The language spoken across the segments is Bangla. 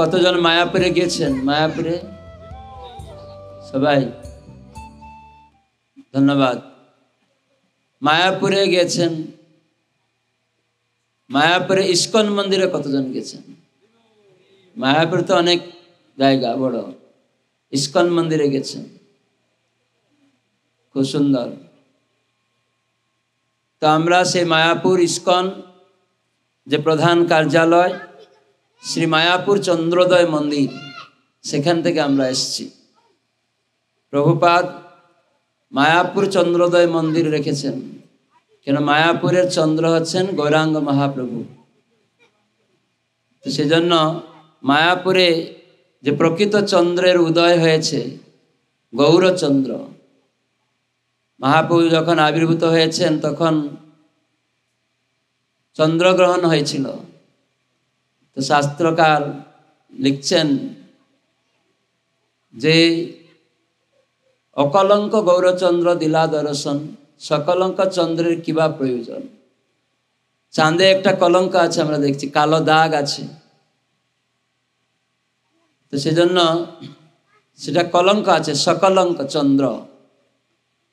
কতজন মায়াপুরে গেছেন মায়াপুরে সবাই ধন্যবাদ মায়াপুরে গেছেন মায়াপুরে ইস্কন মন্দিরে কতজন গেছেন মায়াপুর তো অনেক জায়গা বড় ইস্কন মন্দিরে গেছেন খুব সুন্দর তো আমরা সেই মায়াপুর ইস্কন যে প্রধান কার্যালয় শ্রী মায়াপুর চন্দ্রোদয় মন্দির সেখান থেকে আমরা এসছি প্রভুপাদ মায়াপুর চন্দ্রোদয় মন্দির রেখেছেন কেন মায়াপুরের চন্দ্র হচ্ছেন গৌরাঙ্গ মহাপ্রভু তো সেজন্য মায়াপুরে যে প্রকৃত চন্দ্রের উদয় হয়েছে গৌরচন্দ্র মহাপ্রভু যখন আবির্ভূত হয়েছেন তখন চন্দ্রগ্রহণ হয়েছিল তো শাস্ত্রকার লিখছেন যে অকলঙ্ক গৌরচন্দ্র দিলা দর্শন সকলঙ্ক চন্দ্রের কিবা প্রয়োজন চাঁদে একটা কলঙ্ক আছে আমরা দেখছি কালো দাগ আছে তো সেজন্য সেটা কলঙ্ক আছে সকলঙ্ক চন্দ্র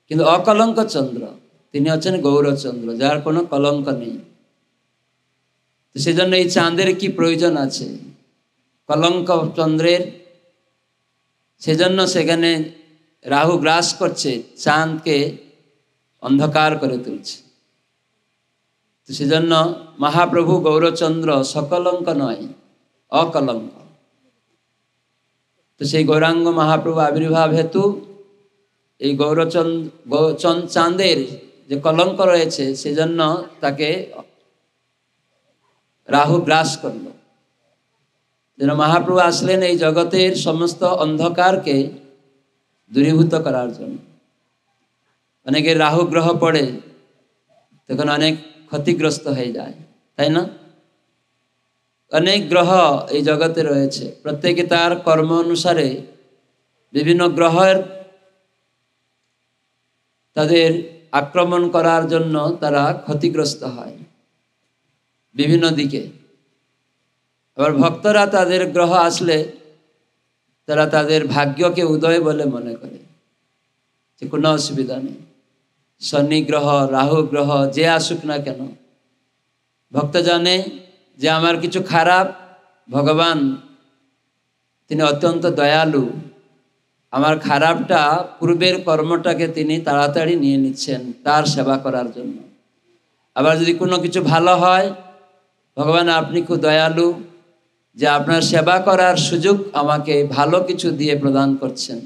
কিন্তু অকলঙ্ক চন্দ্র তিনি হচ্ছেন গৌরচন্দ্র যার কোনো কলঙ্ক নেই সেজন্য এই চাঁদের কি প্রয়োজন আছে কলঙ্ক চন্দ্রের সেজন্য সেখানে রাহু গ্রাস করছে চাঁদকে অন্ধকার করে তুলছে তো সেজন্য মহাপ্রভু গৌরচন্দ্র সকলঙ্ক নয় অকলঙ্ক তো সেই গৌরাঙ্গ মহাপ্রভু আবির্ভাব হেতু এই গৌরচন্দ্র চাঁদের যে কলঙ্ক রয়েছে সেজন্য তাকে রাহু গ্রাস করল যেন মহাপ্রভু আসলেন এই জগতের সমস্ত অন্ধকারকে দূরীভূত করার জন্য অনেকের রাহু গ্রহ পড়ে তখন অনেক ক্ষতিগ্রস্ত হয়ে যায় তাই না অনেক গ্রহ এই জগতে রয়েছে প্রত্যেকে তার কর্ম অনুসারে বিভিন্ন গ্রহের তাদের আক্রমণ করার জন্য তারা ক্ষতিগ্রস্ত হয় বিভিন্ন দিকে আবার ভক্তরা তাদের গ্রহ আসলে তারা তাদের ভাগ্যকে উদয় বলে মনে করে যে কোনো অসুবিধা নেই শনি গ্রহ রাহু গ্রহ যে আসুক না কেন ভক্ত জানে যে আমার কিছু খারাপ ভগবান তিনি অত্যন্ত দয়ালু আমার খারাপটা পূর্বের কর্মটাকে তিনি তাড়াতাড়ি নিয়ে নিচ্ছেন তার সেবা করার জন্য আবার যদি কোনো কিছু ভালো হয় ভগবান আপনি খুব দয়ালু যে আপনার সেবা করার সুযোগ আমাকে ভালো কিছু দিয়ে প্রদান করছেন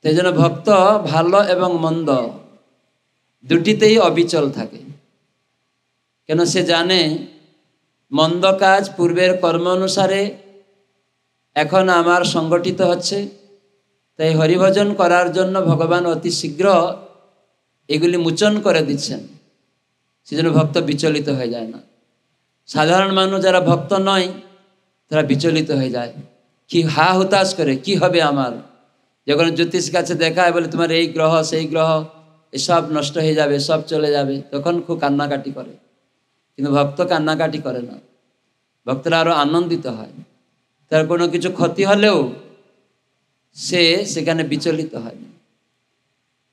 সেই জন্য ভক্ত ভালো এবং মন্দ দুটিতেই অবিচল থাকে কেন সে জানে মন্দ কাজ পূর্বের কর্ম অনুসারে এখন আমার সংগঠিত হচ্ছে তাই হরিভজন করার জন্য ভগবান অতি শীঘ্র এগুলি মোচন করে দিচ্ছেন সেজন্য ভক্ত বিচলিত হয়ে যায় না সাধারণ মানুষ যারা ভক্ত নয় তারা বিচলিত হয়ে যায় কি হা হুতাশ করে কি হবে আমার যখন জ্যোতিষ কাছে দেখায় বলে তোমার এই গ্রহ সেই গ্রহ এসব নষ্ট হয়ে যাবে সব চলে যাবে তখন খুব কান্নাকাটি করে কিন্তু ভক্ত কান্নাকাটি করে না ভক্তরা আরও আনন্দিত হয় তার কোনো কিছু ক্ষতি হলেও সে সেখানে বিচলিত হয়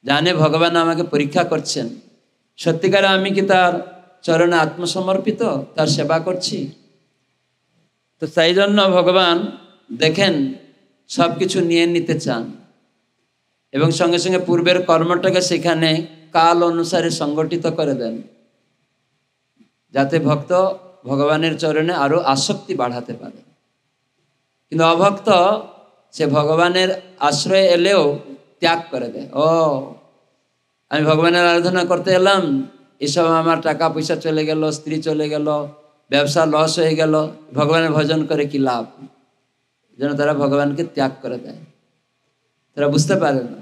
জানে ভগবান আমাকে পরীক্ষা করছেন সত্যিকারে আমি কি তার চরণে আত্মসমর্পিত তার সেবা করছি তো তাই জন্য ভগবান দেখেন সব কিছু নিয়ে নিতে চান এবং সঙ্গে সঙ্গে পূর্বের কর্মটাকে সেখানে কাল অনুসারে সংগঠিত করে দেন যাতে ভক্ত ভগবানের চরণে আরও আসক্তি বাড়াতে পারে কিন্তু অভক্ত সে ভগবানের আশ্রয়ে এলেও ত্যাগ করে দেয় ও আমি ভগবানের আরাধনা করতে এলাম এসব আমার টাকা পয়সা চলে গেল স্ত্রী চলে গেল ব্যবসা লস হয়ে গেল ভগবানের ভজন করে কি লাভ যেন তারা ভগবানকে ত্যাগ করে দেয় তারা বুঝতে পারে না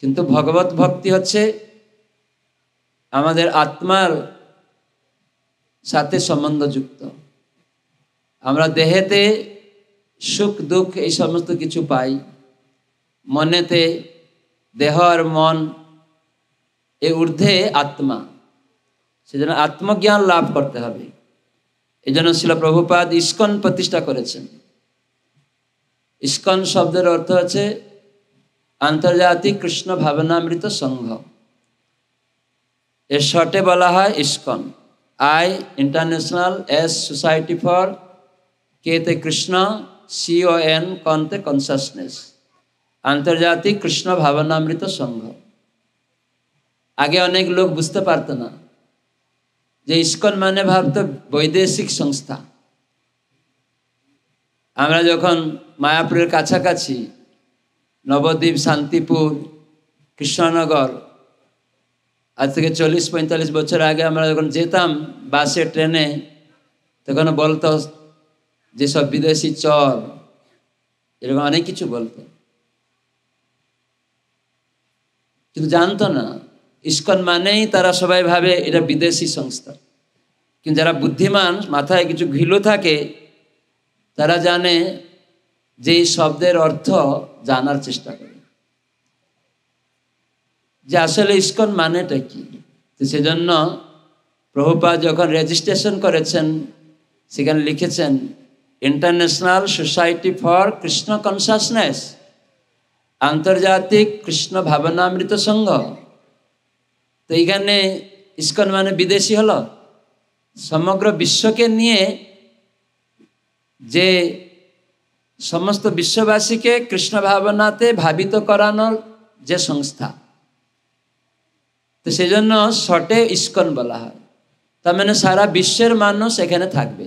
কিন্তু ভগবত ভক্তি হচ্ছে আমাদের আত্মার সাথে সম্বন্ধযুক্ত আমরা দেহেতে সুখ দুঃখ এই সমস্ত কিছু পাই মনেতে দেহ আর মন এ ঊর্ধ্বে আত্মা সেজন্য আত্মজ্ঞান লাভ করতে হবে এই জন্য শিল প্রভুপাদ ইস্কন প্রতিষ্ঠা করেছেন ইস্কন শব্দের অর্থ হচ্ছে আন্তর্জাতিক কৃষ্ণ ভাবনামৃত সংঘ এর শর্টে বলা হয় ISKCON I international S society for K তে কৃষ্ণ সিও এন কনতে কনসাসনেস আন্তর্জাতিক কৃষ্ণ ভাবনামৃত সংঘ আগে অনেক লোক বুঝতে পারত না যে ইস্কন মানে ভাবত বৈদেশিক সংস্থা আমরা যখন মায়াপুরের কাছাকাছি নবদ্বীপ শান্তিপুর কৃষ্ণনগর আজ থেকে চল্লিশ পঁয়তাল্লিশ বছর আগে আমরা যখন যেতাম বাসে ট্রেনে তখন বলতো যেসব বিদেশি চর এরকম অনেক কিছু বলতো কিন্তু জানতো না ইস্কন মানেই তারা সবাই ভাবে এটা বিদেশি সংস্থা কিন্তু যারা বুদ্ধিমান মাথায় কিছু ঘিলো থাকে তারা জানে যে শব্দের অর্থ জানার চেষ্টা করে যে আসলে ইস্কন মানেটা কি তো সেজন্য প্রভুপা যখন রেজিস্ট্রেশন করেছেন সেখানে লিখেছেন international society for Krishna consciousness আন্তর্জাতিক কৃষ্ণ ভাবনামৃত সংঘ তো এইখানে ইস্কন মানে বিদেশি হল সমগ্র বিশ্বকে নিয়ে যে সমস্ত বিশ্ববাসীকে কৃষ্ণ ভাবনাতে ভাবিত করানোর যে সংস্থা তো সেই জন্য ইস্কন বলা হয় তার মানে সারা বিশ্বের মানুষ এখানে থাকবে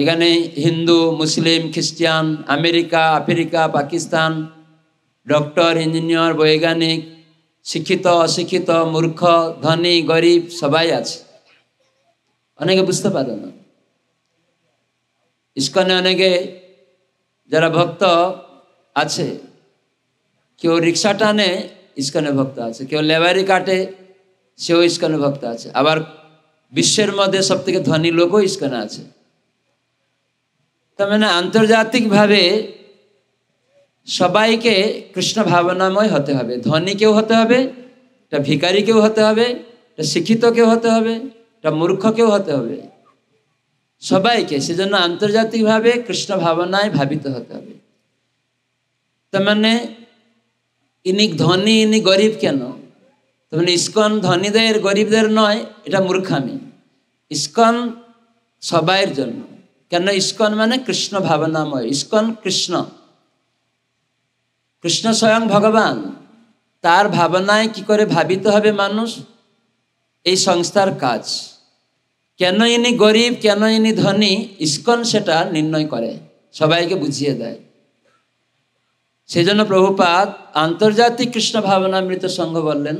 এখানে হিন্দু মুসলিম খ্রিস্টান America Africa Pakistan doctor engineer বৈজ্ঞানিক শিক্ষিত অশিক্ষিত মূর্খ ধনী গরিব সবাই আছে অনেকে বুঝতে পারে না ইস্কনে অনেকে যারা ভক্ত আছে কেউ রিক্সা টানে ইস্কনে ভক্ত আছে কেউ লেবারি কাটে সেও ইস্কনে ভক্ত আছে আবার বিশ্বের মধ্যে সব থেকে ধনী লোকও ইস্কনে আছে তার মানে আন্তর্জাতিকভাবে সবাইকে কৃষ্ণ ভাবনাময় হতে হবে ধনীকেও হতে হবে এটা কেউ হতে হবে এটা শিক্ষিতকেও হতে হবে এটা মূর্খকেও হতে হবে সবাইকে সেজন্য আন্তর্জাতিকভাবে কৃষ্ণ ভাবনায় ভাবিত হতে হবে তার মানে ইনি ধনী ইনি গরিব কেন তার মানে ইস্কন ধনীদের গরিবদের নয় এটা মূর্খামি ইস্কন সবাইয়ের জন্য কেন ইস্কন মানে কৃষ্ণ ভাবনাময় ইস্কন কৃষ্ণ কৃষ্ণ স্বয়ং ভগবান তার ভাবনায় কি করে ভাবিত হবে মানুষ এই সংস্থার কাজ কেন ইনি গরিব কেন ইনি ধনী ইস্কন সেটা নির্ণয় করে সবাইকে বুঝিয়ে দেয় সেই জন্য প্রভুপাত আন্তর্জাতিক কৃষ্ণ ভাবনামৃত সংঘ বললেন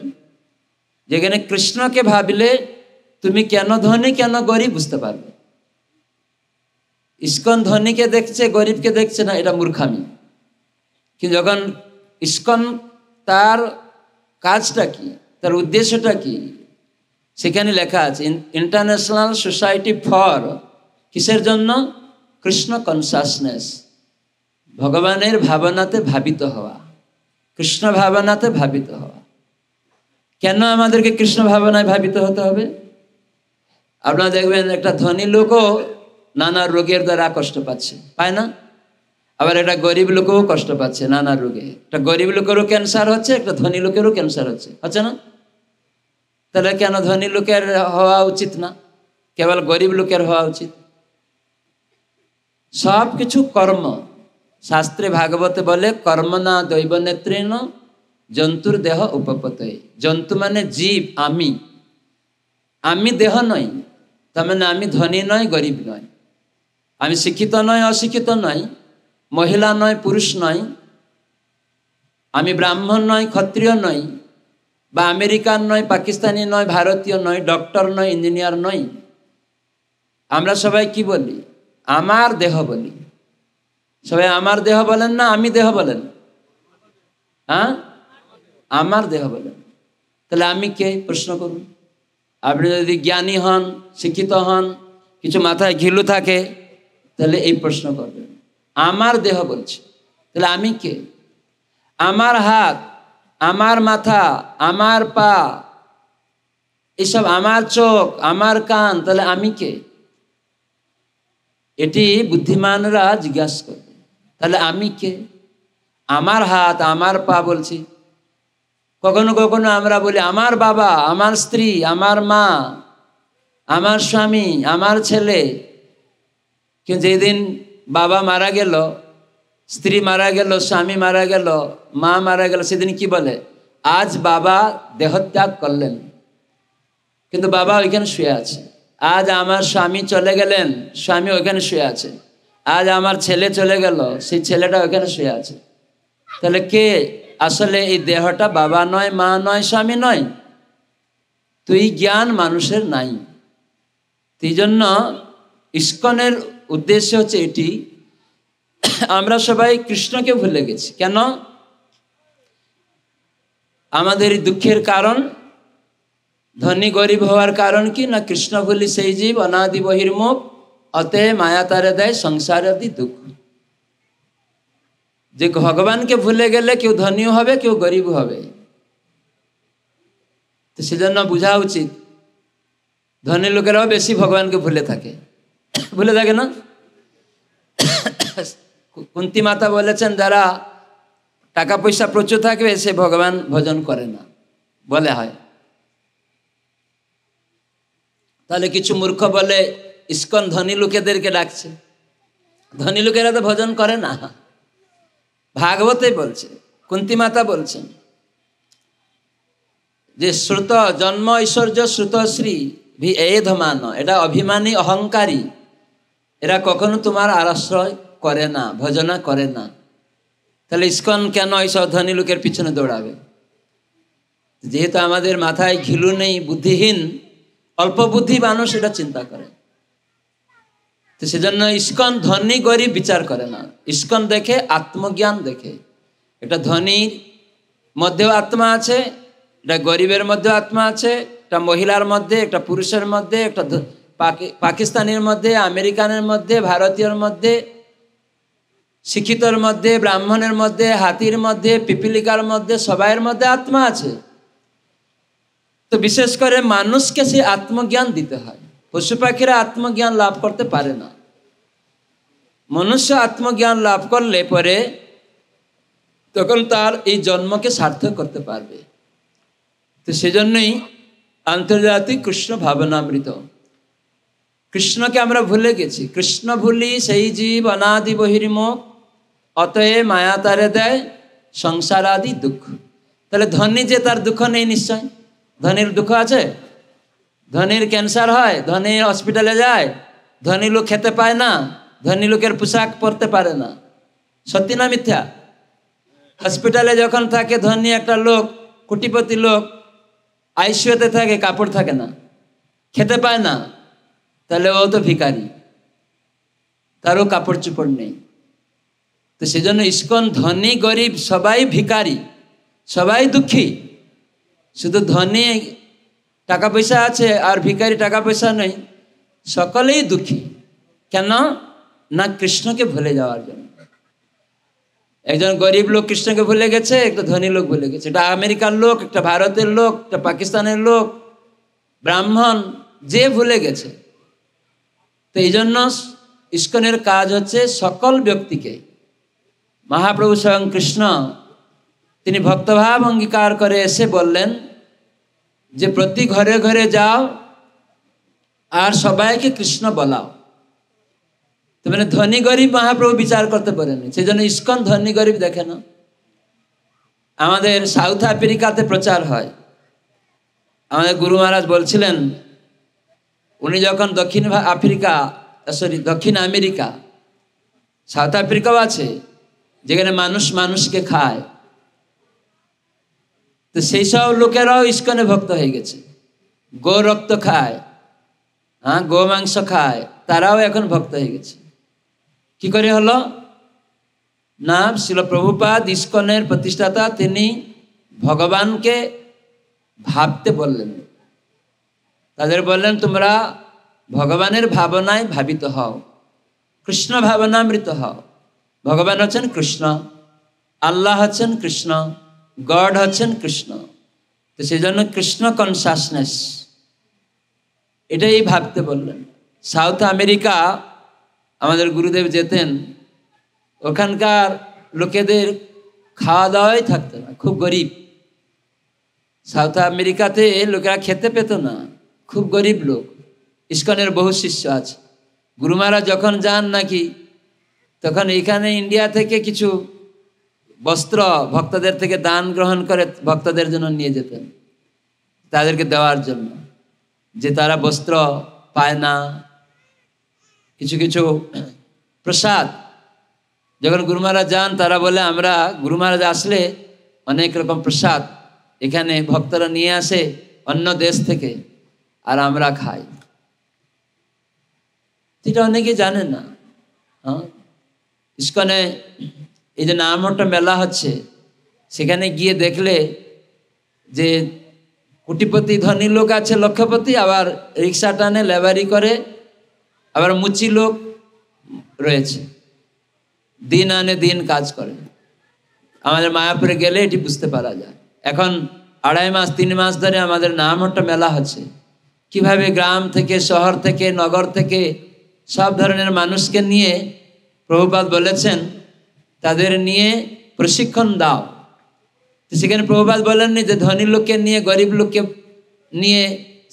যেখানে কৃষ্ণকে ভাবিলে তুমি কেন ধনী কেন গরিব বুঝতে পারবে ইস্কন ধনীকে দেখছে গরিবকে দেখছে না এটা মূর্খামি কিন্তু যখন ইস্কন তার কাজটা কি তার উদ্দেশ্যটা কি সেখানে লেখা আছে ইন্টারন্যাশনাল সোসাইটি ফর কিসের জন্য কৃষ্ণ কনসাসনেস ভগবানের ভাবনাতে ভাবিত হওয়া কৃষ্ণ ভাবনাতে ভাবিত হওয়া কেন আমাদেরকে কৃষ্ণ ভাবনায় ভাবিত হতে হবে আপনারা দেখবেন একটা ধনী লোকও নানা রোগের দ্বারা কষ্ট পাচ্ছে পায় না আবার একটা গরিব লোকেও কষ্ট পাচ্ছে নানা রোগে একটা গরিব লোকেরও ক্যান্সার হচ্ছে একটা ধনী লোকেরও ক্যান্সার হচ্ছে হচ্ছে না তাহলে কেন ধনী লোকের হওয়া উচিত না কেবল গরিব লোকের হওয়া উচিত সব কিছু কর্ম শাস্ত্রে ভাগবত বলে কর্ম না দৈব নেত্রীণ জন্তুর দেহ উপপত জন্তু মানে জীব আমি আমি দেহ নই তার মানে আমি ধনী নয় গরিব নয় আমি শিক্ষিত নয় অশিক্ষিত নয় মহিলা নয় পুরুষ নয় আমি ব্রাহ্মণ নয় ক্ষত্রিয় নয় বা আমেরিকান নয় পাকিস্তানি নয় ভারতীয় নয় ডক্টর নয় ইঞ্জিনিয়ার নয় আমরা সবাই কি বলি আমার দেহ বলি সবাই আমার দেহ বলেন না আমি দেহ বলেন হ্যাঁ আমার দেহ বলেন তাহলে আমি কে প্রশ্ন করুন আপনি যদি জ্ঞানী হন শিক্ষিত হন কিছু মাথায় ঘিলু থাকে তাহলে এই প্রশ্ন করবেন আমার দেহ বলছে তাহলে আমি কে আমার হাত আমার মাথা আমার পা এসব আমার চোখ আমার কান তাহলে আমি কে এটি বুদ্ধিমানরা জিজ্ঞাসা করবে তাহলে আমি কে আমার হাত আমার পা বলছি কখনো কখনো আমরা বলি আমার বাবা আমার স্ত্রী আমার মা আমার স্বামী আমার ছেলে কিন্তু যেদিন বাবা মারা গেল স্ত্রী মারা গেল স্বামী মারা গেল মা মারা গেল সেদিন কি বলে আজ বাবা দেহত্যাগ করলেন কিন্তু বাবা ওইখানে শুয়ে আছে আজ আমার স্বামী চলে গেলেন স্বামী ওইখানে শুয়ে আছে আজ আমার ছেলে চলে গেল সেই ছেলেটা ওইখানে শুয়ে আছে তাহলে কে আসলে এই দেহটা বাবা নয় মা নয় স্বামী নয় তুই জ্ঞান মানুষের নাই তুই জন্য ইস্কনের উদ্দেশ্য হচ্ছে এটি আমরা সবাই কৃষ্ণকে ভুলে গেছি কেন আমাদের দুঃখের কারণ ধনী গরিব হওয়ার কারণ কি না কৃষ্ণ ভুলি সেই জীব অনাদি বহির্মুখ অতে মায়া তারে দেয় সংসার আদি দুঃখ যে ভগবানকে ভুলে গেলে কেউ ধনী হবে কেউ গরিব হবে তো সেজন্য বোঝা উচিত ধনী লোকেরাও বেশি ভগবানকে ভুলে থাকে ভুলে থাকে না কুন্তি মাতা বলেছেন যারা টাকা পয়সা প্রচুর থাকবে সে ভগবান ভজন করে না বলে হয় তাহলে কিছু মূর্খ বলে ইস্কন ধনী লোকেদেরকে ডাকছে ধনী লোকেরা তো ভজন করে না ভাগবতে বলছে কুন্তি মাতা বলছেন যে শ্রুত জন্ম ঐশ্বর্য শ্রী ভি এ ধমান এটা অভিমানী অহংকারী এরা কখনো তোমার আশ্রয় করে না ভজনা করে না তাহলে ইস্কন কেন এইসব ধনী লোকের পিছনে দৌড়াবে যেহেতু আমাদের মাথায় ঘিলু নেই বুদ্ধিহীন অল্প বুদ্ধি মানুষ এটা চিন্তা করে তো সেজন্য ইস্কন ধনী গরিব বিচার করে না ইস্কন দেখে আত্মজ্ঞান দেখে এটা ধনীর মধ্যেও আত্মা আছে এটা গরিবের মধ্যেও আত্মা আছে এটা মহিলার মধ্যে একটা পুরুষের মধ্যে একটা পাকিস্তানের মধ্যে আমেরিকানের মধ্যে ভারতীয়র মধ্যে শিক্ষিতর মধ্যে ব্রাহ্মণের মধ্যে হাতির মধ্যে পিপিলিকার মধ্যে সবাইয়ের মধ্যে আত্মা আছে তো বিশেষ করে মানুষকে সে আত্মজ্ঞান দিতে হয় পশু পাখিরা আত্মজ্ঞান লাভ করতে পারে না মনুষ্য আত্মজ্ঞান লাভ করলে পরে তখন তার এই জন্মকে সার্থক করতে পারবে তো সেজন্যই আন্তর্জাতিক কৃষ্ণ ভাবনামৃত কৃষ্ণকে আমরা ভুলে গেছি কৃষ্ণ ভুলি সেই জীব অনাদি বহির্মুখ অতএ মায়া তারে দেয় সংসার আদি দুঃখ তাহলে ধনী যে তার দুঃখ নেই নিশ্চয় ধনির দুঃখ আছে ধনির ক্যান্সার হয় ধনী হসপিটালে যায় ধনী লোক খেতে পায় না ধনী লোকের পোশাক পরতে পারে না সত্যি না মিথ্যা হসপিটালে যখন থাকে ধনী একটা লোক কুটিপতি লোক আইসিওতে থাকে কাপড় থাকে না খেতে পায় না তাহলে ও তো ভিকারি তারও কাপড় চোপড় নেই তো সেজন্য ইস্কন ধনী গরিব সবাই ভিকারি সবাই দুঃখী শুধু ধনী টাকা পয়সা আছে আর ভিকারি টাকা পয়সা নেই সকলেই দুঃখী কেন না কৃষ্ণকে ভুলে যাওয়ার জন্য একজন গরিব লোক কৃষ্ণকে ভুলে গেছে একটা ধনী লোক ভুলে গেছে এটা আমেরিকার লোক একটা ভারতের লোক একটা পাকিস্তানের লোক ব্রাহ্মণ যে ভুলে গেছে তো এই জন্য ইস্কনের কাজ হচ্ছে সকল ব্যক্তিকে মহাপ্রভু স্বয়ং কৃষ্ণ তিনি ভক্তভাব অঙ্গীকার করে এসে বললেন যে প্রতি ঘরে ঘরে যাও আর সবাইকে কৃষ্ণ বলাও তো মানে ধনী গরিব মহাপ্রভু বিচার করতে পারেনি সেই জন্য ইস্কন ধনী গরিব দেখে না আমাদের সাউথ আফ্রিকাতে প্রচার হয় আমাদের গুরু মহারাজ বলছিলেন উনি যখন দক্ষিণ আফ্রিকা সরি দক্ষিণ আমেরিকা সাউথ আফ্রিকাও আছে যেখানে মানুষ মানুষকে খায় তো সেই সব লোকেরাও ইস্কনে ভক্ত হয়ে গেছে গো রক্ত খায় হ্যাঁ গো মাংস খায় তারাও এখন ভক্ত হয়ে গেছে কি করে হলো না প্রভুপাদ ইস্কনের প্রতিষ্ঠাতা তিনি ভগবানকে ভাবতে বললেন তাদের বললেন তোমরা ভগবানের ভাবনায় ভাবিত হও কৃষ্ণ ভাবনামৃত হও ভগবান হচ্ছেন কৃষ্ণ আল্লাহ হচ্ছেন কৃষ্ণ গড হচ্ছেন কৃষ্ণ তো সেই জন্য কৃষ্ণ কনসাসনেস এটাই ভাবতে বললেন সাউথ আমেরিকা আমাদের গুরুদেব যেতেন ওখানকার লোকেদের খাওয়া দাওয়াই থাকতো না খুব গরিব সাউথ আমেরিকাতে লোকেরা খেতে পেত না খুব গরিব লোক ইস্কনের বহু শিষ্য আছে গুরুমারা যখন যান নাকি তখন এখানে ইন্ডিয়া থেকে কিছু বস্ত্র ভক্তদের থেকে দান গ্রহণ করে ভক্তদের জন্য নিয়ে যেতেন তাদেরকে দেওয়ার জন্য যে তারা বস্ত্র পায় না কিছু কিছু প্রসাদ যখন গুরুমারা যান তারা বলে আমরা গুরু মহারাজ আসলে অনেক রকম প্রসাদ এখানে ভক্তরা নিয়ে আসে অন্য দেশ থেকে আর আমরা খাই এটা অনেকে জানে না হ্যাঁ ইস্কনে এই যে একটা মেলা হচ্ছে সেখানে গিয়ে দেখলে যে কোটিপতি ধনী লোক আছে লক্ষপতি আবার রিক্সা টানে লেবারি করে আবার মুচি লোক রয়েছে দিন আনে দিন কাজ করে আমাদের মায়াপুরে গেলে এটি বুঝতে পারা যায় এখন আড়াই মাস তিন মাস ধরে আমাদের একটা মেলা হচ্ছে কিভাবে গ্রাম থেকে শহর থেকে নগর থেকে সব ধরনের মানুষকে নিয়ে প্রভুপাত বলেছেন তাদের নিয়ে প্রশিক্ষণ দাও সেখানে প্রভুপাত বলেননি যে ধনী লোককে নিয়ে গরিব লোককে নিয়ে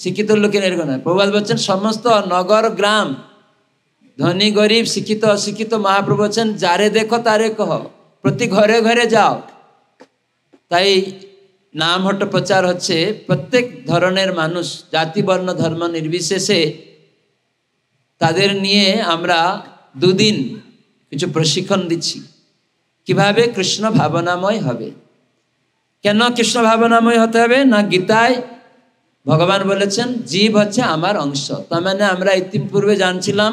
শিক্ষিত লোকের এরকম নয় প্রভুপাত বলছেন সমস্ত নগর গ্রাম ধনী গরিব শিক্ষিত অশিক্ষিত মহাপ্রভু বলছেন যারে দেখো তারে কহ প্রতি ঘরে ঘরে যাও তাই হট প্রচার হচ্ছে প্রত্যেক ধরনের মানুষ জাতিবর্ণ ধর্ম নির্বিশেষে তাদের নিয়ে আমরা দুদিন কিছু প্রশিক্ষণ দিচ্ছি কিভাবে কৃষ্ণ ভাবনাময় হবে কেন কৃষ্ণ ভাবনাময় হতে হবে না গীতায় ভগবান বলেছেন জীব হচ্ছে আমার অংশ তার মানে আমরা ইতিপূর্বে জানছিলাম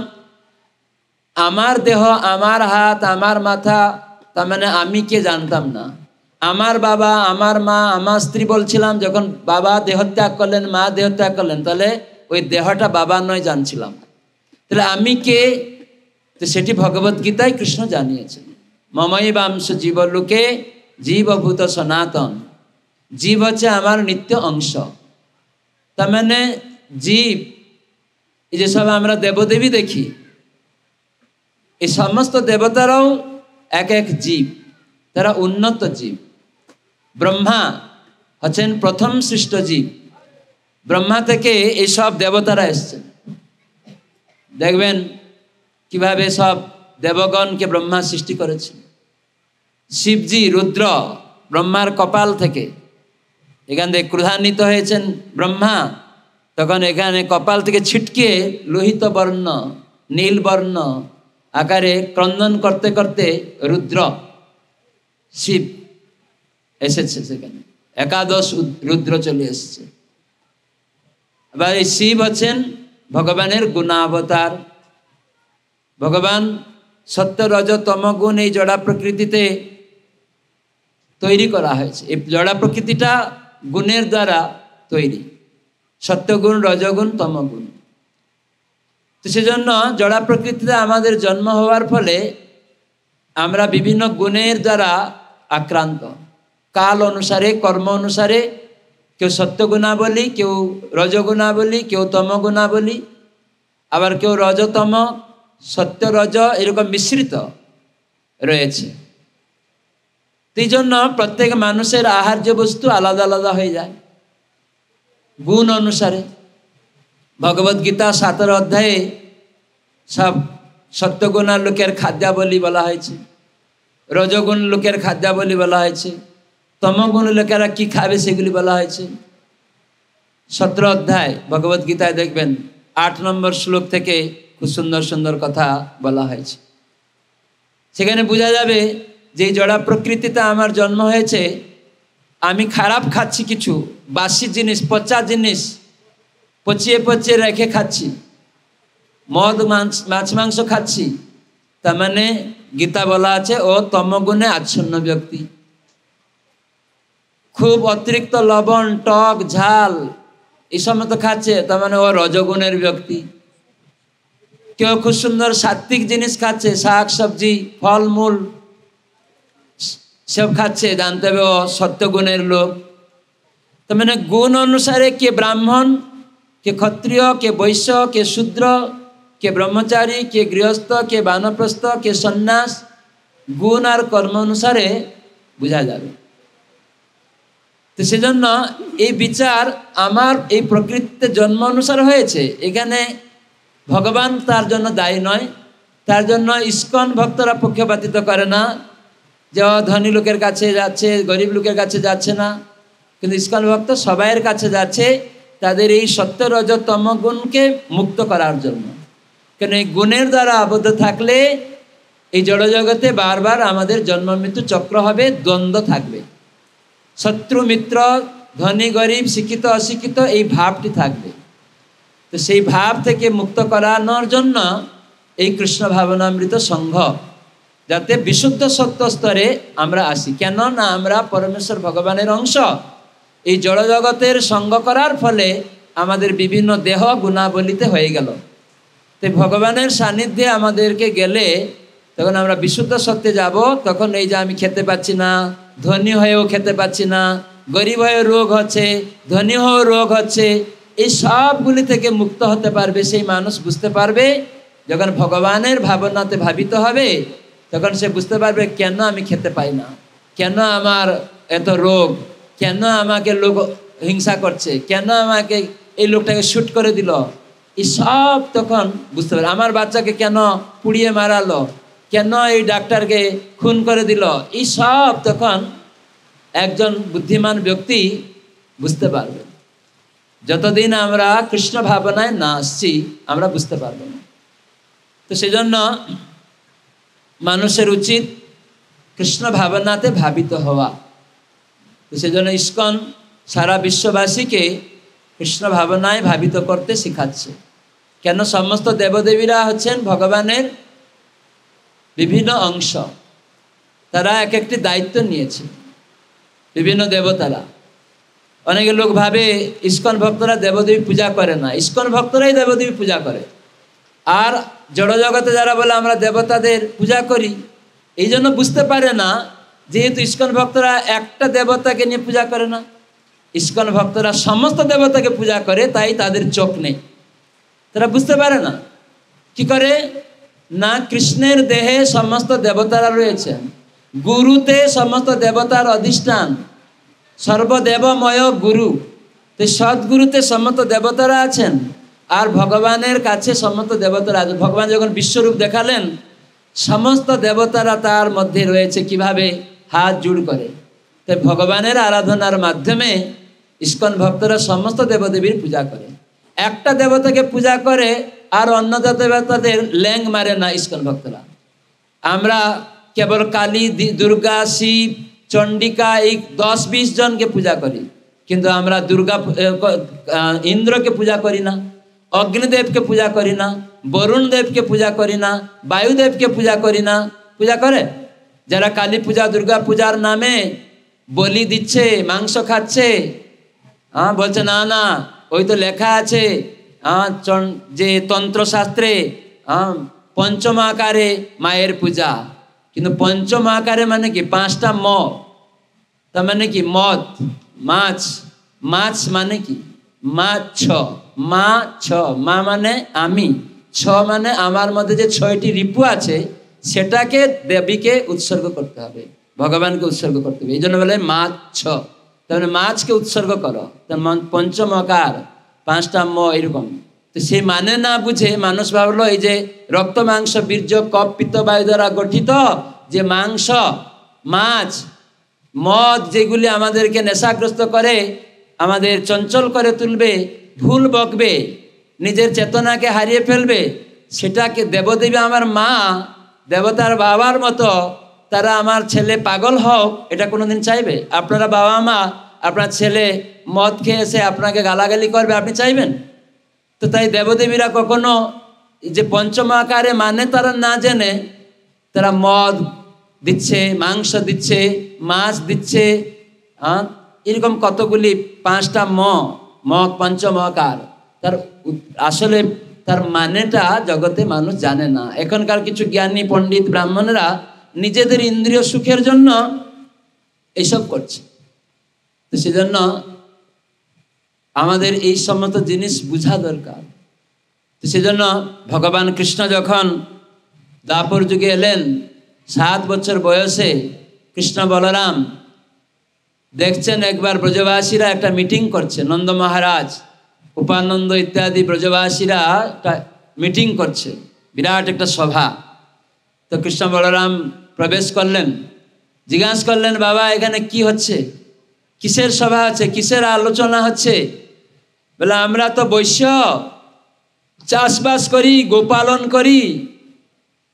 আমার দেহ আমার হাত আমার মাথা তার মানে আমি কে জানতাম না আমার বাবা আমার মা আমার স্ত্রী বলছিলাম যখন বাবা দেহত্যাগ করলেন মা দেহত্যাগ করলেন তাহলে ওই দেহটা বাবা নয় জানছিলাম তাহলে আমি কে তো সেটি গীতায় কৃষ্ণ জানিয়েছেন মমই বাংশ জীব লোকে জীবভূত সনাতন জীব হচ্ছে আমার নিত্য অংশ তার মানে জীব এই যে সব আমরা দেবদেবী দেখি এই সমস্ত দেবতারাও এক এক জীব তারা উন্নত জীব ব্রহ্মা হচ্ছেন প্রথম সৃষ্ট জীব ব্রহ্মা থেকে এইসব দেবতারা এসছেন দেখবেন কিভাবে সব দেবগণকে ব্রহ্মা সৃষ্টি করেছেন শিবজি রুদ্র ব্রহ্মার কপাল থেকে এখান থেকে ক্রোধান্বিত হয়েছেন ব্রহ্মা তখন এখানে কপাল থেকে ছিটকে লোহিত বর্ণ নীলবর্ণ আকারে ক্রন্দন করতে করতে রুদ্র শিব এসেছে সেখানে একাদশ রুদ্র চলে এসছে এবার এই শিব হচ্ছেন ভগবানের গুণাবতার ভগবান সত্য রজ গুণ এই জড়া প্রকৃতিতে তৈরি করা হয়েছে এই জড়া প্রকৃতিটা গুণের দ্বারা তৈরি সত্যগুণ রজগুণ তমগুণ তো সেজন্য জড়া প্রকৃতিতে আমাদের জন্ম হওয়ার ফলে আমরা বিভিন্ন গুণের দ্বারা আক্রান্ত কাল অনুসারে কর্ম অনুসারে কেউ সত্য গুণাবলী কেউ রজ কেউ তম গুণাবলী আবার কেউ রজতম সত্য রজ এরকম মিশ্রিত রয়েছে এই জন্য প্রত্যেক মানুষের আহার্য বস্তু আলাদা আলাদা হয়ে যায় গুণ অনুসারে গীতা সাতর অধ্যায়ে সব সত্যগুণা লোকের খাদ্যাবলী বলা হয়েছে রজগুণ লোকের খাদ্যাবলী বলা হয়েছে তমগুণ লোকেরা কি খাবে সেগুলি বলা হয়েছে সতেরো অধ্যায় ভগবত গীতায় দেখবেন আট নম্বর শ্লোক থেকে খুব সুন্দর সুন্দর কথা বলা হয়েছে সেখানে বোঝা যাবে যে জড়া প্রকৃতিতে আমার জন্ম হয়েছে আমি খারাপ খাচ্ছি কিছু বাসি জিনিস পচা জিনিস পচিয়ে পচিয়ে রেখে খাচ্ছি মদ মাছ মাছ মাংস খাচ্ছি তার মানে গীতা বলা আছে ও তমগুণে আচ্ছন্ন ব্যক্তি খুব অতিরিক্ত লবণ টক ঝাল এই সময় তো খাচ্ছে তার মানে ও রজগুণের ব্যক্তি কেউ খুব সুন্দর সাত্বিক জিনিস খাচ্ছে শাক সবজি ফলমূল সব খাচ্ছে জানতে হবে ও সত্যগুণের লোক তার মানে গুণ অনুসারে কে ব্রাহ্মণ কে ক্ষত্রিয় কে বৈশ্য কে শূদ্র কে ব্রহ্মচারী কে গৃহস্থ কে বানপ্রস্থ কে সন্ন্যাস গুণ আর কর্ম অনুসারে বোঝা যাবে তো সেজন্য এই বিচার আমার এই প্রকৃতিতে জন্ম অনুসার হয়েছে এখানে ভগবান তার জন্য দায়ী নয় তার জন্য ইস্কন ভক্তরা পক্ষপাতিত করে না যে ধনী লোকের কাছে যাচ্ছে গরিব লোকের কাছে যাচ্ছে না কিন্তু ইস্কন ভক্ত সবাইয়ের কাছে যাচ্ছে তাদের এই সত্য রজতম গুণকে মুক্ত করার জন্য কেন এই গুণের দ্বারা আবদ্ধ থাকলে এই জড়জগতে বারবার আমাদের জন্ম মৃত্যু চক্র হবে দ্বন্দ্ব থাকবে শত্রু মিত্র ধনী গরিব শিক্ষিত অশিক্ষিত এই ভাবটি থাকবে তো সেই ভাব থেকে মুক্ত করানোর জন্য এই কৃষ্ণ ভাবনামৃত সংঘ যাতে বিশুদ্ধ সত্য স্তরে আমরা আসি কেন না আমরা পরমেশ্বর ভগবানের অংশ এই জগতের সঙ্গ করার ফলে আমাদের বিভিন্ন দেহ গুণাবলিতে হয়ে গেল তো ভগবানের সান্নিধ্যে আমাদেরকে গেলে তখন আমরা বিশুদ্ধ সত্যে যাব তখন এই যে আমি খেতে পাচ্ছি না ধনী হয়েও খেতে পাচ্ছি না গরিব হয়ে রোগ হচ্ছে ধনী হয়েও রোগ হচ্ছে এই সবগুলি থেকে মুক্ত হতে পারবে সেই মানুষ বুঝতে পারবে যখন ভগবানের ভাবনাতে ভাবিত হবে তখন সে বুঝতে পারবে কেন আমি খেতে পাই না কেন আমার এত রোগ কেন আমাকে লোক হিংসা করছে কেন আমাকে এই লোকটাকে শ্যুট করে দিল এই সব তখন বুঝতে পারবে আমার বাচ্চাকে কেন পুড়িয়ে মারালো কেন এই ডাক্তারকে খুন করে দিল এই সব তখন একজন বুদ্ধিমান ব্যক্তি বুঝতে পারবে যতদিন আমরা কৃষ্ণ ভাবনায় না আসছি আমরা বুঝতে পারব না তো সেজন্য মানুষের উচিত কৃষ্ণ ভাবনাতে ভাবিত হওয়া তো সেজন্য ইস্কন সারা বিশ্ববাসীকে কৃষ্ণ ভাবনায় ভাবিত করতে শেখাচ্ছে কেন সমস্ত দেবদেবীরা হচ্ছেন ভগবানের বিভিন্ন অংশ তারা এক একটি দায়িত্ব নিয়েছে বিভিন্ন দেবতারা অনেকে লোক ভাবে ইস্কন ভক্তরা দেবদেবী পূজা করে না ইস্কন ভক্তরাই দেবদেবী পূজা করে আর জড়জগতে যারা বলে আমরা দেবতাদের পূজা করি এই জন্য বুঝতে পারে না যেহেতু ইস্কন ভক্তরা একটা দেবতাকে নিয়ে পূজা করে না ইস্কন ভক্তরা সমস্ত দেবতাকে পূজা করে তাই তাদের চোখ নেই তারা বুঝতে পারে না কি করে না কৃষ্ণের দেহে সমস্ত দেবতারা রয়েছেন গুরুতে সমস্ত দেবতার অধিষ্ঠান সর্বদেবময় গুরু তো সদ্গুরুতে সমস্ত দেবতারা আছেন আর ভগবানের কাছে সমস্ত দেবতারা আছে ভগবান যখন বিশ্বরূপ দেখালেন সমস্ত দেবতারা তার মধ্যে রয়েছে কিভাবে হাত জুড় করে তাই ভগবানের আরাধনার মাধ্যমে ইস্কন ভক্তরা সমস্ত দেবদেবীর পূজা করে একটা দেবতাকে পূজা করে আর অন্য দেবতাদের ল্যাং মারে না ইস্কন ভক্তরা আমরা কেবল কালী দুর্গা শিব চণ্ডিকা এই দশ বিশ জনকে পূজা করি কিন্তু আমরা দুর্গা ইন্দ্রকে পূজা করি না অগ্নিদেবকে পূজা করি না বরুণ দেবকে পূজা করি না বায়ুদেবকে পূজা করি না পূজা করে যারা কালী পূজা দুর্গা পূজার নামে বলি দিচ্ছে মাংস খাচ্ছে হ্যাঁ বলছে না না ওই তো লেখা আছে যে তন্ত্রশাস্ত্রে পঞ্চম আকারে মায়ের পূজা কিন্তু পঞ্চম আকারে মানে কি পাঁচটা ম তার মানে কি মদ মাছ মাছ মানে কি মা ছ মা ছ মা মানে আমি ছ মানে আমার মধ্যে যে ছয়টি রিপু আছে সেটাকে দেবীকে উৎসর্গ করতে হবে ভগবানকে উৎসর্গ করতে হবে এই জন্য বলে মা ছ তারপরে মাছকে উৎসর্গ করো পঞ্চম আকার পাঁচটা ম এরকম তো সে মানে না বুঝে মানুষ ভাবলো এই যে রক্ত মাংস বীর্য কপ পিত্ত বায়ু দ্বারা গঠিত যে মাংস মাছ মদ যেগুলি আমাদেরকে নেশাগ্রস্ত করে আমাদের চঞ্চল করে তুলবে ভুল বকবে নিজের চেতনাকে হারিয়ে ফেলবে সেটাকে দেবদেবী আমার মা দেবতার বাবার মতো তারা আমার ছেলে পাগল হোক এটা কোনোদিন চাইবে আপনারা বাবা মা আপনার ছেলে মদ খেয়েছে আপনাকে গালাগালি করবে আপনি চাইবেন তো তাই দেবদেবীরা কখনো যে পঞ্চম আকারে মানে তারা না জেনে তারা মদ দিচ্ছে মাংস দিচ্ছে মাছ দিচ্ছে হ্যাঁ এরকম কতগুলি পাঁচটা ম ম আকার তার আসলে তার মানেটা জগতে মানুষ জানে না এখনকার কিছু জ্ঞানী পণ্ডিত ব্রাহ্মণরা নিজেদের ইন্দ্রিয় সুখের জন্য এইসব করছে তো সেজন্য আমাদের এই সমস্ত জিনিস বোঝা দরকার তো সেজন্য ভগবান কৃষ্ণ যখন দাপর যুগে এলেন সাত বছর বয়সে কৃষ্ণ বলরাম দেখছেন একবার ব্রজবাসীরা একটা মিটিং করছে নন্দ মহারাজ উপানন্দ ইত্যাদি ব্রজবাসীরা মিটিং করছে বিরাট একটা সভা তো কৃষ্ণ বলরাম প্রবেশ করলেন জিজ্ঞাসা করলেন বাবা এখানে কি হচ্ছে কিসের সভা হচ্ছে কিসের আলোচনা হচ্ছে বলে আমরা তো বৈশ্য চাষবাস করি গোপালন করি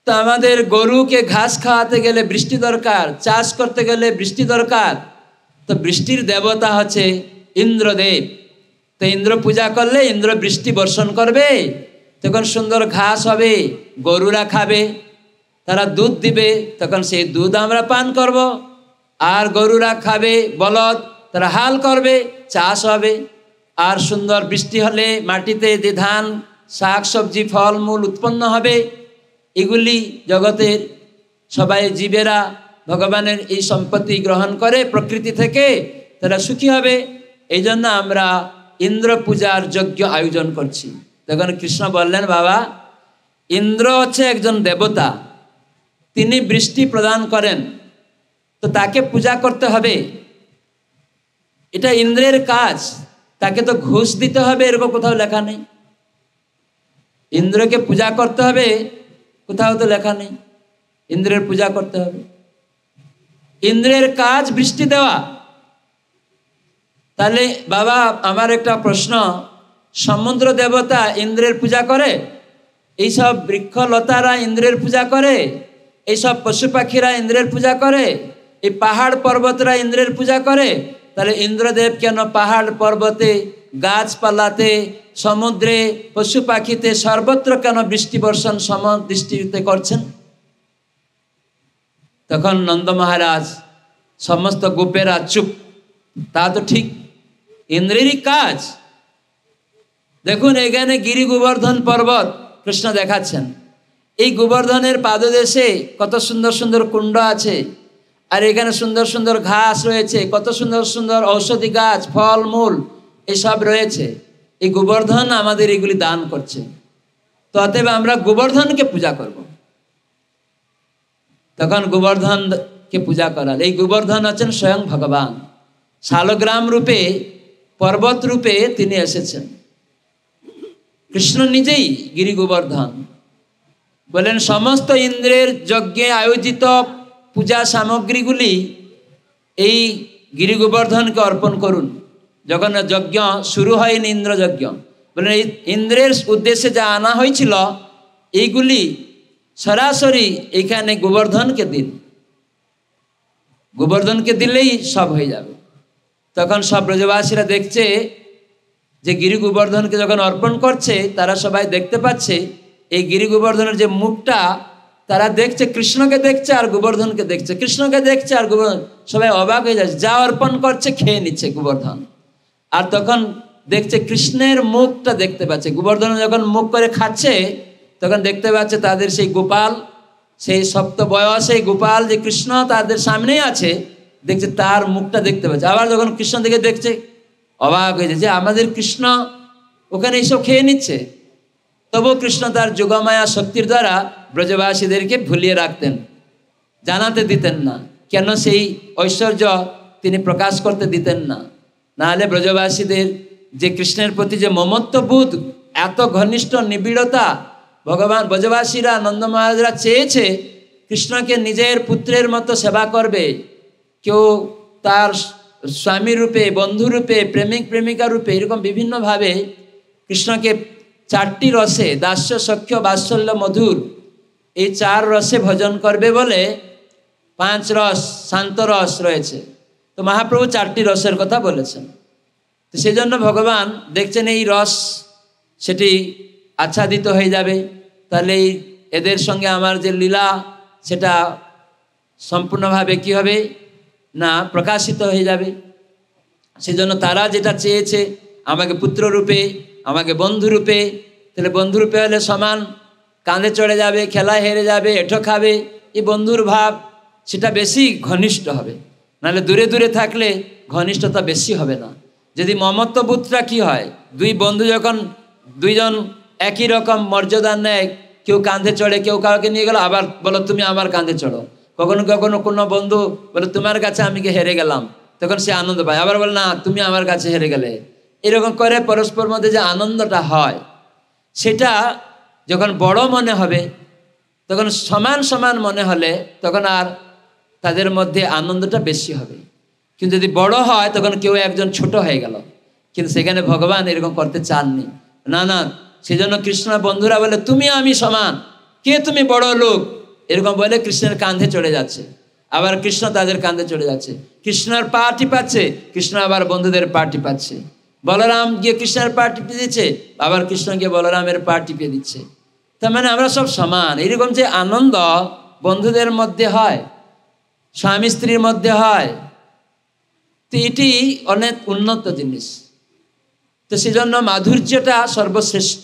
তো আমাদের গরুকে ঘাস খাওয়াতে গেলে বৃষ্টি দরকার চাষ করতে গেলে বৃষ্টি দরকার তো বৃষ্টির দেবতা হচ্ছে ইন্দ্রদেব তো ইন্দ্র পূজা করলে ইন্দ্র বৃষ্টি বর্ষণ করবে তখন সুন্দর ঘাস হবে গরুরা খাবে তারা দুধ দিবে তখন সেই দুধ আমরা পান করব আর গরুরা খাবে বলদ তারা হাল করবে চাষ হবে আর সুন্দর বৃষ্টি হলে মাটিতে যে ধান শাক সবজি ফলমূল উৎপন্ন হবে এগুলি জগতের সবাই জীবেরা ভগবানের এই সম্পত্তি গ্রহণ করে প্রকৃতি থেকে তারা সুখী হবে এই জন্য আমরা ইন্দ্র পূজার যজ্ঞ আয়োজন করছি তখন কৃষ্ণ বললেন বাবা ইন্দ্র হচ্ছে একজন দেবতা তিনি বৃষ্টি প্রদান করেন তো তাকে পূজা করতে হবে এটা ইন্দ্রের কাজ তাকে তো ঘুষ দিতে হবে এরকম কোথাও লেখা নেই ইন্দ্রকে পূজা করতে হবে কোথাও তো লেখা নেই ইন্দ্রের পূজা করতে হবে ইন্দ্রের কাজ বৃষ্টি দেওয়া তাহলে বাবা আমার একটা প্রশ্ন সমুদ্র দেবতা ইন্দ্রের পূজা করে এইসব বৃক্ষলতারা ইন্দ্রের পূজা করে এইসব পশু পাখিরা ইন্দ্রের পূজা করে এই পাহাড় পর্বতরা ইন্দ্রের পূজা করে তাহলে ইন্দ্রদেব কেন পাহাড় পর্বতে গাছপালাতে সমুদ্রে পশু পাখিতে সর্বত্র কেন বৃষ্টি বর্ষণ সম দৃষ্টিতে করছেন তখন নন্দ মহারাজ সমস্ত গোপেরা চুপ তা তো ঠিক ইন্দ্রেরই কাজ দেখুন এখানে গিরি গোবর্ধন পর্বত কৃষ্ণ দেখাচ্ছেন এই গোবর্ধনের পাদদেশে কত সুন্দর সুন্দর কুণ্ড আছে আর এখানে সুন্দর সুন্দর ঘাস রয়েছে কত সুন্দর সুন্দর ঔষধি গাছ ফলমূল এসব রয়েছে এই গোবর্ধন আমাদের এগুলি দান করছে তো অতএব আমরা গোবর্ধনকে পূজা করব তখন গোবর্ধনকে পূজা করাল এই গোবর্ধন আছেন স্বয়ং ভগবান শালগ্রাম রূপে পর্বত রূপে তিনি এসেছেন কৃষ্ণ নিজেই গিরি গোবর্ধন বলেন সমস্ত ইন্দ্রের যজ্ঞে আয়োজিত পূজা সামগ্রীগুলি এই গিরি গোবর্ধনকে অর্পণ করুন যখন যজ্ঞ শুরু হয়নি ইন্দ্রযজ্ঞ বলেন এই ইন্দ্রের উদ্দেশ্যে যা আনা হয়েছিল এইগুলি সরাসরি এখানে গোবর্ধনকে দিন গোবর্ধনকে দিলেই সব হয়ে যাবে তখন সব ব্রজবাসীরা দেখছে যে গিরি গোবর্ধনকে যখন অর্পণ করছে তারা সবাই দেখতে পাচ্ছে এই গিরি গোবর্ধনের যে মুখটা তারা দেখছে কৃষ্ণকে দেখছে আর গোবর্ধনকে দেখছে কৃষ্ণকে দেখছে আর গোবর্ধন সবাই অবাক হয়ে যাচ্ছে যা অর্পণ করছে খেয়ে নিচ্ছে গোবর্ধন আর তখন দেখছে কৃষ্ণের মুখটা দেখতে পাচ্ছে গোবর্ধন যখন মুখ করে খাচ্ছে তখন দেখতে পাচ্ছে তাদের সেই গোপাল সেই সপ্ত বয়সে গোপাল যে কৃষ্ণ তাদের সামনেই আছে দেখছে তার মুখটা দেখতে পাচ্ছে আবার যখন কৃষ্ণ দিকে দেখছে অবাক হয়ে যাচ্ছে আমাদের কৃষ্ণ ওখানে এইসব খেয়ে নিচ্ছে তবু কৃষ্ণ তার যোগমায়া শক্তির দ্বারা ব্রজবাসীদেরকে ভুলিয়ে রাখতেন জানাতে দিতেন না কেন সেই ঐশ্বর্য তিনি প্রকাশ করতে দিতেন না নাহলে ব্রজবাসীদের যে কৃষ্ণের প্রতি যে মমত্ববোধ এত ঘনিষ্ঠ নিবিড়তা ভগবান ব্রজবাসীরা নন্দ মহারাজরা চেয়েছে কৃষ্ণকে নিজের পুত্রের মতো সেবা করবে কেউ তার স্বামী রূপে বন্ধু রূপে প্রেমিক প্রেমিকা রূপে এরকম বিভিন্নভাবে কৃষ্ণকে চারটি রসে দাস্য সখ্য বাৎসল্য মধুর এই চার রসে ভজন করবে বলে পাঁচ রস শান্ত রস রয়েছে তো মহাপ্রভু চারটি রসের কথা বলেছেন তো সেই জন্য ভগবান দেখছেন এই রস সেটি আচ্ছাদিত হয়ে যাবে তাহলে এই এদের সঙ্গে আমার যে লীলা সেটা সম্পূর্ণভাবে কি হবে না প্রকাশিত হয়ে যাবে সেজন্য তারা যেটা চেয়েছে আমাকে পুত্ররূপে আমাকে বন্ধুরূপে তাহলে বন্ধুরূপে হলে সমান কাঁধে চড়ে যাবে খেলায় হেরে যাবে এঠো খাবে এই বন্ধুর ভাব সেটা বেশি ঘনিষ্ঠ হবে নাহলে দূরে দূরে থাকলে ঘনিষ্ঠতা বেশি হবে না যদি মমত্ববোধটা কি হয় দুই বন্ধু যখন দুইজন একই রকম মর্যাদা নেয় কেউ কাঁধে চড়ে কেউ কাউকে নিয়ে গেল আবার বলো তুমি আমার কাঁধে চড়ো কখনো কখনো কোনো বন্ধু বলে তোমার কাছে আমি হেরে গেলাম তখন সে আনন্দ পায় আবার বলে না তুমি আমার কাছে হেরে গেলে এরকম করে পরস্পর মধ্যে যে আনন্দটা হয় সেটা যখন বড় মনে হবে তখন সমান সমান মনে হলে তখন আর তাদের মধ্যে আনন্দটা বেশি হবে কিন্তু যদি বড় হয় তখন কেউ একজন ছোট হয়ে গেল কিন্তু সেখানে ভগবান এরকম করতে চাননি না না সেজন্য কৃষ্ণ বন্ধুরা বলে তুমি আমি সমান কে তুমি বড় লোক এরকম বলে কৃষ্ণের কাঁধে চড়ে যাচ্ছে আবার কৃষ্ণ তাদের কাঁধে চড়ে যাচ্ছে কৃষ্ণের পার্টি পাচ্ছে কৃষ্ণ আবার বন্ধুদের পার্টি পাচ্ছে বলরাম গিয়ে কৃষ্ণের পা টিপিয়ে দিচ্ছে বাবার কৃষ্ণ গিয়ে বলরামের পা টিপিয়ে দিচ্ছে তার মানে আমরা সব সমান এইরকম যে আনন্দ বন্ধুদের মধ্যে হয় স্বামী স্ত্রীর মধ্যে হয় তো এটি অনেক উন্নত জিনিস তো সেজন্য মাধুর্যটা সর্বশ্রেষ্ঠ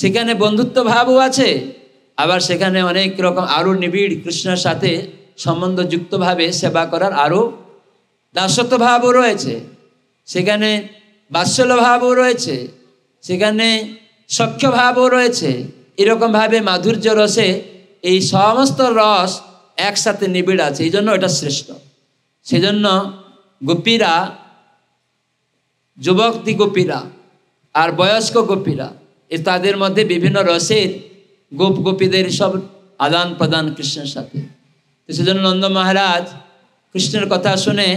সেখানে বন্ধুত্ব ভাবও আছে আবার সেখানে অনেক রকম আরও নিবিড় কৃষ্ণের সাথে সম্বন্ধযুক্তভাবে সেবা করার আরও দাসত্ব ভাবও রয়েছে সেখানে বাৎসল্যভাবও রয়েছে সেখানে সখ্যভাবও রয়েছে এরকমভাবে মাধুর্য রসে এই সমস্ত রস একসাথে নিবিড় আছে এই জন্য এটা শ্রেষ্ঠ সেজন্য গোপীরা যুবক্তি গোপীরা আর বয়স্ক গোপীরা এ তাদের মধ্যে বিভিন্ন রসের গোপ গোপীদের সব আদান প্রদান কৃষ্ণের সাথে তো সেজন্য নন্দ মহারাজ কৃষ্ণের কথা শুনে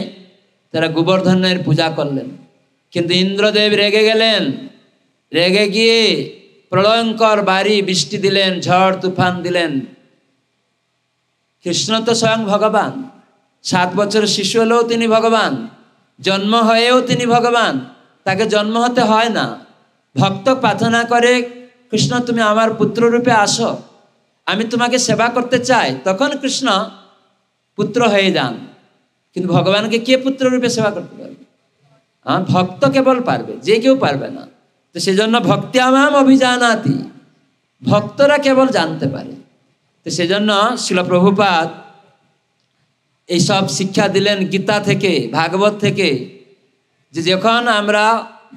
তারা গোবর্ধনের পূজা করলেন কিন্তু ইন্দ্রদেব রেগে গেলেন রেগে গিয়ে প্রলয়ঙ্কর বাড়ি বৃষ্টি দিলেন ঝড় তুফান দিলেন কৃষ্ণ তো স্বয়ং ভগবান সাত বছর শিশু হলেও তিনি ভগবান জন্ম হয়েও তিনি ভগবান তাকে জন্ম হতে হয় না ভক্ত প্রার্থনা করে কৃষ্ণ তুমি আমার পুত্র রূপে আসো আমি তোমাকে সেবা করতে চাই তখন কৃষ্ণ পুত্র হয়ে যান কিন্তু ভগবানকে কে পুত্র রূপে সেবা করতে পারবে হ্যাঁ ভক্ত কেবল পারবে যে কেউ পারবে না তো সেজন্য ভক্তি আমাম আতি ভক্তরা কেবল জানতে পারে তো সেজন্য শিলপ্রভুপাত এইসব শিক্ষা দিলেন গীতা থেকে ভাগবত থেকে যে যখন আমরা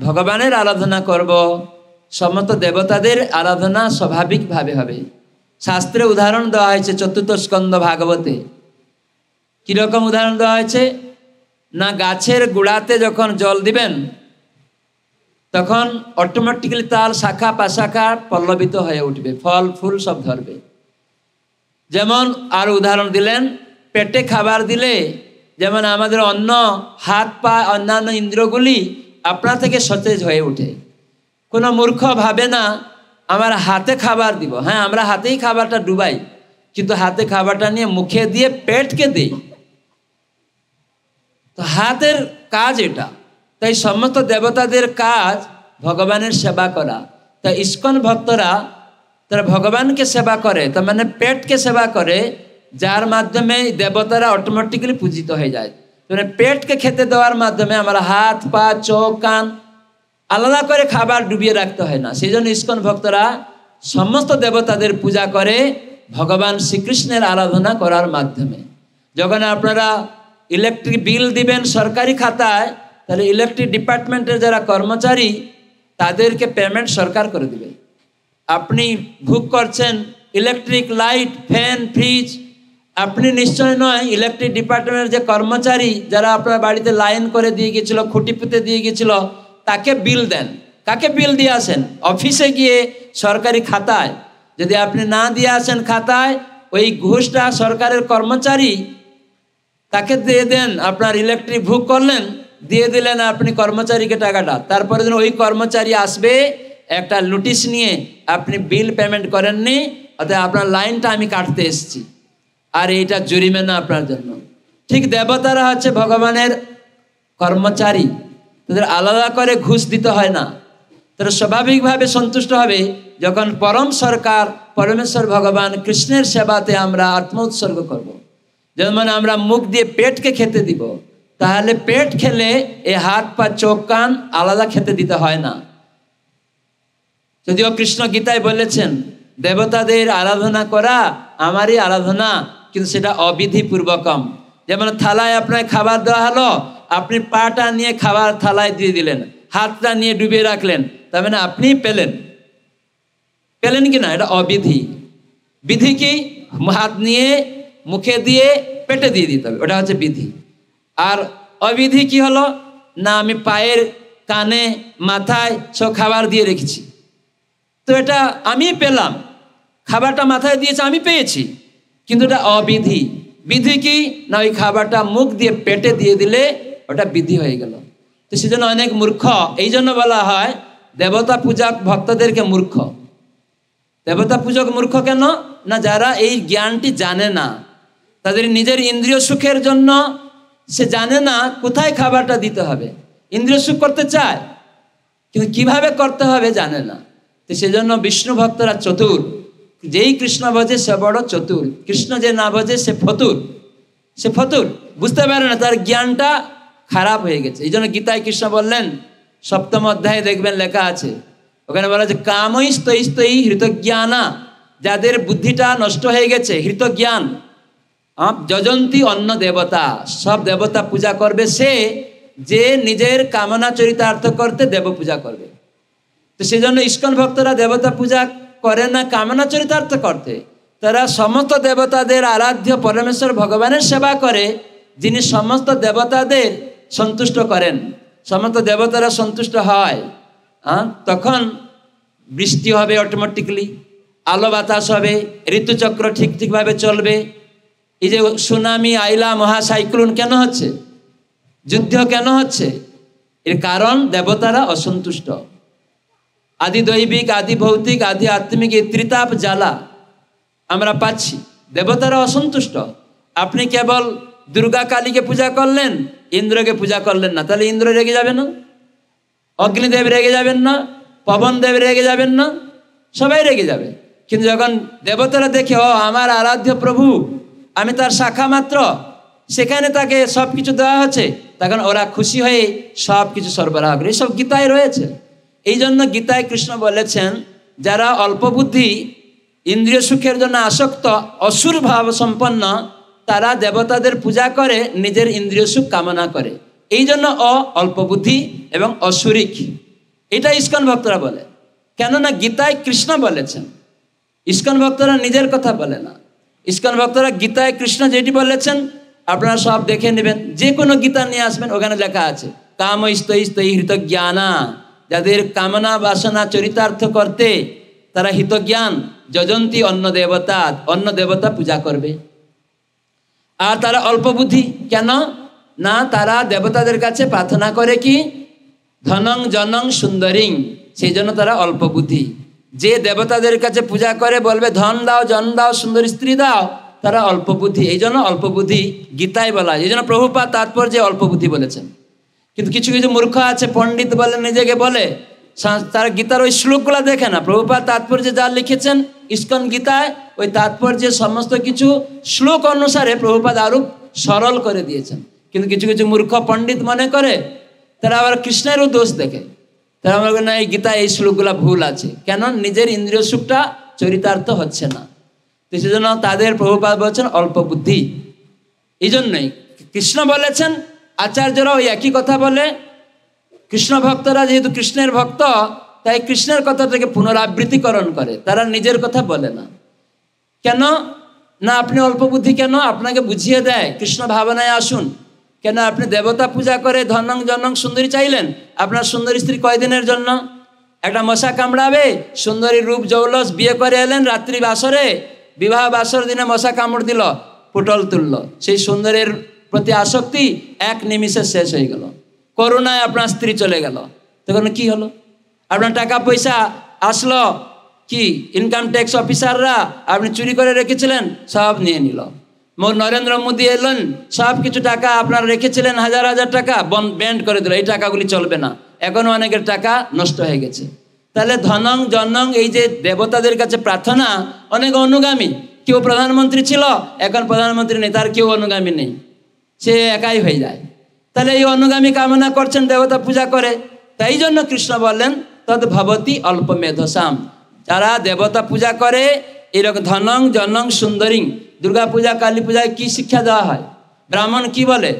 ভগবানের আরাধনা করব সমস্ত দেবতাদের আরাধনা স্বাভাবিকভাবে হবে শাস্ত্রে উদাহরণ দেওয়া হয়েছে চতুর্থ স্কন্ধ ভাগবতে কীরকম উদাহরণ দেওয়া হয়েছে না গাছের গোড়াতে যখন জল দিবেন তখন অটোমেটিক্যালি তার শাখা পাশাখা পল্লবিত হয়ে উঠবে ফল ফুল সব ধরবে যেমন আর উদাহরণ দিলেন পেটে খাবার দিলে যেমন আমাদের অন্য হাত পা অন্যান্য ইন্দ্রগুলি আপনা থেকে সতেজ হয়ে ওঠে কোনো মূর্খ ভাবে না আমার হাতে খাবার দিব হ্যাঁ আমরা হাতেই খাবারটা ডুবাই কিন্তু হাতে খাবারটা নিয়ে মুখে দিয়ে পেটকে দিই তো হাতের কাজ এটা তাই সমস্ত দেবতাদের কাজ ভগবানের সেবা করা তাই ইস্কন ভক্তরা তারা ভগবানকে সেবা করে তার মানে পেটকে সেবা করে যার মাধ্যমে দেবতারা অটোমেটিক্যালি পূজিত হয়ে যায় মানে পেটকে খেতে দেওয়ার মাধ্যমে আমরা হাত পা চোখ কান আলাদা করে খাবার ডুবিয়ে রাখতে হয় না সেই জন্য ইস্কন ভক্তরা সমস্ত দেবতাদের পূজা করে ভগবান শ্রীকৃষ্ণের আরাধনা করার মাধ্যমে যখন আপনারা ইলেকট্রিক বিল দিবেন সরকারি খাতায় তাহলে ইলেকট্রিক ডিপার্টমেন্টের যারা কর্মচারী তাদেরকে পেমেন্ট সরকার করে দিবে আপনি ভোগ করছেন ইলেকট্রিক লাইট ফ্যান ফ্রিজ আপনি নিশ্চয় নয় ইলেকট্রিক ডিপার্টমেন্টের যে কর্মচারী যারা আপনার বাড়িতে লাইন করে দিয়ে গেছিল খুঁটি পুঁতে দিয়ে গেছিল তাকে বিল দেন কাকে বিল দিয়ে আসেন অফিসে গিয়ে সরকারি খাতায় যদি আপনি না দিয়ে আসেন খাতায় ওই ঘুষটা সরকারের কর্মচারী তাকে দিয়ে দেন আপনার ইলেকট্রিক বুক করলেন দিয়ে দিলেন আপনি কর্মচারীকে টাকাটা তারপরে দিন ওই কর্মচারী আসবে একটা নোটিশ নিয়ে আপনি বিল পেমেন্ট করেননি অর্থাৎ আপনার লাইনটা আমি কাটতে এসেছি আর এইটা না আপনার জন্য ঠিক দেবতারা হচ্ছে ভগবানের কর্মচারী তাদের আলাদা করে ঘুষ দিতে হয় না তারা স্বাভাবিকভাবে সন্তুষ্ট হবে যখন পরম সরকার পরমেশ্বর ভগবান কৃষ্ণের সেবাতে আমরা আত্ম উৎসর্গ করবো যেমন মানে আমরা মুখ দিয়ে পেটকে খেতে দিব তাহলে পেট খেলে এ হাত পা চোখ কান আলাদা খেতে দিতে হয় না যদিও কৃষ্ণ গীতায় বলেছেন দেবতাদের আরাধনা করা আমারই আরাধনা কিন্তু সেটা অবিধি পূর্বকম যেমন থালায় আপনার খাবার দেওয়া হলো আপনি পাটা নিয়ে খাবার থালায় দিয়ে দিলেন হাতটা নিয়ে ডুবিয়ে রাখলেন তার মানে আপনি পেলেন পেলেন কি না এটা অবিধি বিধি কি হাত নিয়ে মুখে দিয়ে পেটে দিয়ে দিতে হবে ওটা হচ্ছে বিধি আর অবিধি কি হলো না আমি পায়ের কানে মাথায় সব খাবার দিয়ে রেখেছি তো এটা আমি পেলাম খাবারটা মাথায় দিয়েছে আমি পেয়েছি কিন্তু এটা অবিধি বিধি কি না ওই খাবারটা মুখ দিয়ে পেটে দিয়ে দিলে ওটা বিধি হয়ে গেল তো সেজন্য অনেক মূর্খ এই জন্য বলা হয় দেবতা পূজা ভক্তদেরকে মূর্খ দেবতা পূজক মূর্খ কেন না যারা এই জ্ঞানটি জানে না তাদের নিজের ইন্দ্রিয় সুখের জন্য সে জানে না কোথায় খাবারটা দিতে হবে ইন্দ্রিয় সুখ করতে চায় কিন্তু কিভাবে করতে হবে জানে না তো সেজন্য বিষ্ণু ভক্তরা চতুর যেই কৃষ্ণ বোঝে সে বড় চতুর কৃষ্ণ যে না বোঝে সে ফতুর সে ফতুর বুঝতে পারে না তার জ্ঞানটা খারাপ হয়ে গেছে এই জন্য গীতায় কৃষ্ণ বললেন সপ্তম অধ্যায়ে দেখবেন লেখা আছে ওখানে বলা যে কামই স্তৈ স্তৈ হৃতজ্ঞানা যাদের বুদ্ধিটা নষ্ট হয়ে গেছে হৃতজ্ঞান যজন্তী অন্য দেবতা সব দেবতা পূজা করবে সে যে নিজের কামনা চরিতার্থ করতে দেব পূজা করবে তো সেজন্য ইস্কন ভক্তরা দেবতা পূজা করে না কামনা চরিতার্থ করতে তারা সমস্ত দেবতাদের আরাধ্য পরমেশ্বর ভগবানের সেবা করে যিনি সমস্ত দেবতাদের সন্তুষ্ট করেন সমস্ত দেবতারা সন্তুষ্ট হয় হ্যাঁ তখন বৃষ্টি হবে অটোমেটিকলি আলো বাতাস হবে ঋতুচক্র ঠিক ঠিকভাবে চলবে এই যে সুনামি আইলা মহাসাইক্লোন কেন হচ্ছে যুদ্ধ কেন হচ্ছে এর কারণ দেবতারা অসন্তুষ্ট আদি দৈবিক আদি ভৌতিক আদি আত্মিক এই ত্রিতাপ জ্বালা আমরা পাচ্ছি দেবতারা অসন্তুষ্ট আপনি কেবল দুর্গা কালীকে পূজা করলেন ইন্দ্রকে পূজা করলেন না তাহলে ইন্দ্র রেগে যাবে না অগ্নিদেব রেগে যাবেন না পবনদেব রেগে যাবেন না সবাই রেগে যাবে কিন্তু যখন দেবতারা দেখে ও আমার আরাধ্য প্রভু আমি তার শাখা মাত্র সেখানে তাকে সব কিছু দেওয়া হচ্ছে তখন ওরা খুশি হয়ে সব কিছু সরবরাহ করে এইসব গীতায় রয়েছে এই জন্য গীতায় কৃষ্ণ বলেছেন যারা অল্প বুদ্ধি ইন্দ্রিয় সুখের জন্য আসক্ত অসুর ভাব সম্পন্ন তারা দেবতাদের পূজা করে নিজের ইন্দ্রিয় সুখ কামনা করে এই জন্য অ অল্প বুদ্ধি এবং অসুরিক এটা ইস্কন ভক্তরা বলে কেননা গীতায় কৃষ্ণ বলেছেন ইস্কন ভক্তরা নিজের কথা বলে না ইস্কন ভক্তরা গীতায় কৃষ্ণ যেটি বলেছেন আপনারা সব দেখে নেবেন যে কোনো গীতা নিয়ে আসবেন ওখানে লেখা আছে কাম হৃত জ্ঞানা যাদের কামনা বাসনা চরিতার্থ করতে তারা হিতজ্ঞান যজন্তী অন্য দেবতা অন্য দেবতা পূজা করবে আর তারা অল্প বুদ্ধি কেন না তারা দেবতাদের কাছে প্রার্থনা করে কি ধনং জনং সুন্দরিং সেই জন্য তারা অল্প বুদ্ধি যে দেবতাদের কাছে পূজা করে বলবে ধন দাও জন দাও সুন্দর স্ত্রী দাও তারা অল্প বুদ্ধি এই জন্য অল্প বুদ্ধি গীতায় বলা এই জন্য প্রভুপা তাৎপর্যে অল্প বুদ্ধি বলেছেন কিন্তু কিছু কিছু মূর্খ আছে পণ্ডিত বলে নিজেকে বলে তারা গীতার ওই শ্লোকগুলো দেখে না প্রভুপা তাৎপর্যে যা লিখেছেন ইস্কন গীতায় ওই তাৎপর্যে সমস্ত কিছু শ্লোক অনুসারে প্রভুপাদ আরূপ সরল করে দিয়েছেন কিন্তু কিছু কিছু মূর্খ পণ্ডিত মনে করে তারা আবার কৃষ্ণেরও দোষ দেখে তারা মনে না এই গীতা এই শ্লোকগুলা ভুল আছে কেন নিজের ইন্দ্রিয় সুখটা চরিতার্থ হচ্ছে না তো সেজন্য তাদের প্রভুপাত বলছেন অল্প বুদ্ধি এই জন্যই কৃষ্ণ বলেছেন আচার্যরা ওই একই কথা বলে কৃষ্ণ ভক্তরা যেহেতু কৃষ্ণের ভক্ত তাই কৃষ্ণের কথাটাকে পুনরাবৃত্তিকরণ করে তারা নিজের কথা বলে না কেন না আপনি অল্প বুদ্ধি কেন আপনাকে বুঝিয়ে দেয় কৃষ্ণ ভাবনায় আসুন কেন আপনি দেবতা পূজা করে ধনং জনং সুন্দরী চাইলেন আপনার সুন্দরী স্ত্রী কয়দিনের জন্য একটা মশা কামড়াবে সুন্দরী রূপ জৌলস বিয়ে করে এলেন রাত্রি বাসরে বিবাহ বাসর দিনে মশা কামড় দিল পুটল তুলল সেই সুন্দরের প্রতি আসক্তি এক নিমিষে শেষ হয়ে গেল করোনায় আপনার স্ত্রী চলে গেল তখন কি হলো আপনার টাকা পয়সা আসলো কি ইনকাম ট্যাক্স অফিসাররা আপনি চুরি করে রেখেছিলেন সব নিয়ে নিল নরেন্দ্র মোদী এলেন সব কিছু টাকা আপনারা রেখেছিলেন হাজার হাজার টাকা বন ব্যান্ড করে দিল এই টাকাগুলি চলবে না এখন অনেকের টাকা নষ্ট হয়ে গেছে তাহলে ধনং জনং এই যে দেবতাদের কাছে প্রার্থনা অনেক অনুগামী কেউ প্রধানমন্ত্রী ছিল এখন প্রধানমন্ত্রী নেই তার কেউ অনুগামী নেই সে একাই হয়ে যায় তাহলে এই অনুগামী কামনা করছেন দেবতা পূজা করে তাই জন্য কৃষ্ণ বললেন তদ ভবতী অল্প মেধসাম যারা দেবতা পূজা করে এরকম ধনং জনং সুন্দরী দুর্গা পূজা কালী পূজায় কি শিক্ষা দেওয়া হয় ব্রাহ্মণ কি বলে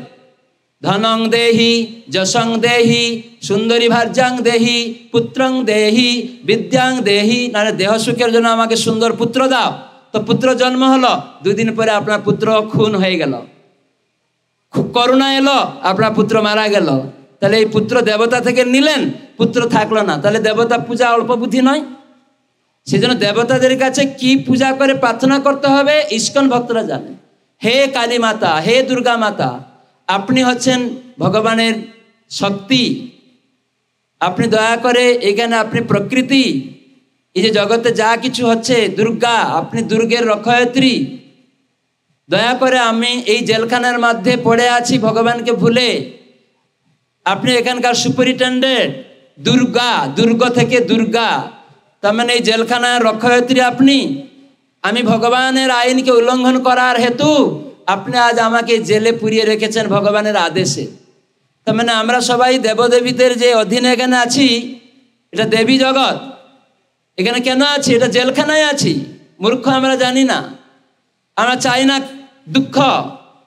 ধনং দেহি যশং দেহি সুন্দরী ভার্যাং দেহি পুত্রং দেহি বিদ্যাং দেহি নারে দেহ সুখের জন্য আমাকে সুন্দর পুত্র দাও তো পুত্র জন্ম হলো দুই দিন পরে আপনার পুত্র খুন হয়ে গেল করুণা এলো আপনার পুত্র মারা গেল তাহলে এই পুত্র দেবতা থেকে নিলেন পুত্র থাকলো না তাহলে দেবতা পূজা অল্প বুদ্ধি নয় সেজন্য দেবতাদের কাছে কি পূজা করে প্রার্থনা করতে হবে ইস্কন ভক্তরা জানে হে কালী মাতা হে দুর্গা মাতা আপনি হচ্ছেন ভগবানের শক্তি আপনি দয়া করে এখানে আপনি প্রকৃতি এই যে জগতে যা কিছু হচ্ছে দুর্গা আপনি দুর্গের রক্ষয়ত্রী দয়া করে আমি এই জেলখানার মধ্যে পড়ে আছি ভগবানকে ভুলে আপনি এখানকার সুপারিনটেন্ডেন্ট দুর্গা দুর্গ থেকে দুর্গা তার মানে এই জেলখানার রক্ষয়ত্রী আপনি আমি ভগবানের আইনকে উল্লঙ্ঘন করার হেতু আপনি আজ আমাকে জেলে পুড়িয়ে রেখেছেন ভগবানের আদেশে তার মানে আমরা সবাই দেবদেবীদের যে অধীনে এখানে আছি এটা দেবী জগৎ এখানে কেন আছি এটা জেলখানায় আছি মূর্খ আমরা জানি না আমরা চাই না দুঃখ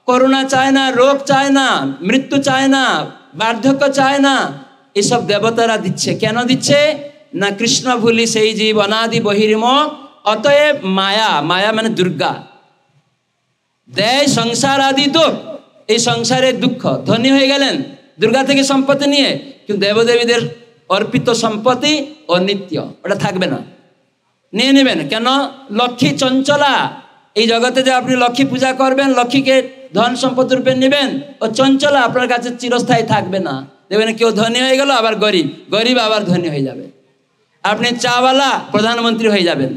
করুণা চায় না রোগ চায় না মৃত্যু চায় না বার্ধক্য চায় না এসব দেবতারা দিচ্ছে কেন দিচ্ছে না কৃষ্ণ ভুলি সেই জীব অনাদি বহির্ম অতএব মায়া মায়া মানে দুর্গা দেয় সংসার আদি দুঃখ এই সংসারে দুঃখ ধনী হয়ে গেলেন দুর্গা থেকে সম্পত্তি নিয়ে কিন্তু দেবদেবীদের অর্পিত সম্পত্তি ও নিত্য ওটা থাকবে না নিয়ে নেবেন কেন লক্ষ্মী চঞ্চলা এই জগতে যে আপনি লক্ষ্মী পূজা করবেন লক্ষ্মীকে ধন সম্পত্তি রূপে নেবেন ও চঞ্চলা আপনার কাছে চিরস্থায়ী থাকবে না দেখবেন কেউ ধনী হয়ে গেল আবার গরিব গরিব আবার ধনী হয়ে যাবে আপনি চাওয়ালা প্রধানমন্ত্রী হয়ে যাবেন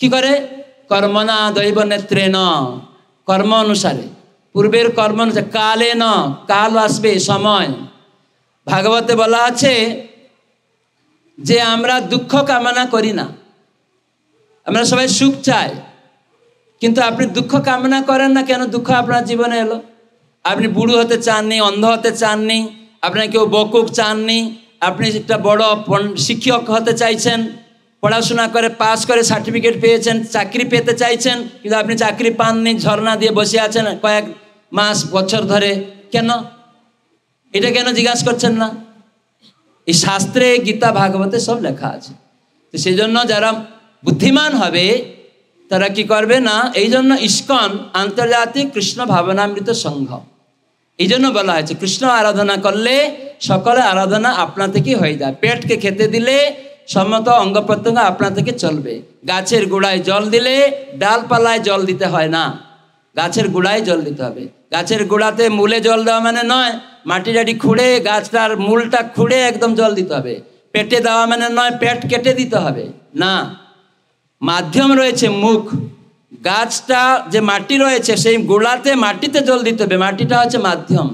কি করে কর্ম না দৈব নেত্রে ন কর্ম অনুসারে পূর্বের কর্ম অনুসারে কালে ন কাল আসবে সময় ভাগবতে বলা আছে যে আমরা দুঃখ কামনা করি না আমরা সবাই সুখ চাই কিন্তু আপনি দুঃখ কামনা করেন না কেন দুঃখ আপনার জীবনে এলো আপনি বুড়ো হতে চাননি অন্ধ হতে চাননি আপনার কেউ বকুক চাননি আপনি একটা বড় শিক্ষক হতে চাইছেন পড়াশোনা করে পাস করে সার্টিফিকেট পেয়েছেন চাকরি পেতে চাইছেন কিন্তু আপনি চাকরি পাননি ঝর্ণা দিয়ে বসে আছেন কয়েক মাস বছর ধরে কেন এটা কেন জিজ্ঞাসা করছেন না এই শাস্ত্রে গীতা ভাগবতে সব লেখা আছে তো সেই জন্য যারা বুদ্ধিমান হবে তারা কি করবে না এই জন্য ইস্কন আন্তর্জাতিক কৃষ্ণ ভাবনামৃত সংঘ এই জন্য বলা হয়েছে কৃষ্ণ আরাধনা করলে সকলে আরাধনা আপনা থেকে হয়ে যায় পেটকে খেতে দিলে সমত অঙ্গ প্রত্যঙ্গ আপনা থেকে চলবে গাছের গোড়ায় জল দিলে ডালপালায় জল দিতে হয় না গাছের গোড়ায় জল দিতে হবে গাছের গোড়াতে মূলে জল দেওয়া মানে নয় মাটি টাটি খুঁড়ে গাছটার মূলটা খুঁড়ে একদম জল দিতে হবে পেটে দেওয়া মানে নয় পেট কেটে দিতে হবে না মাধ্যম রয়েছে মুখ গাছটা যে মাটি রয়েছে সেই গোড়াতে মাটিতে জল দিতে হবে মাটিটা হচ্ছে মাধ্যম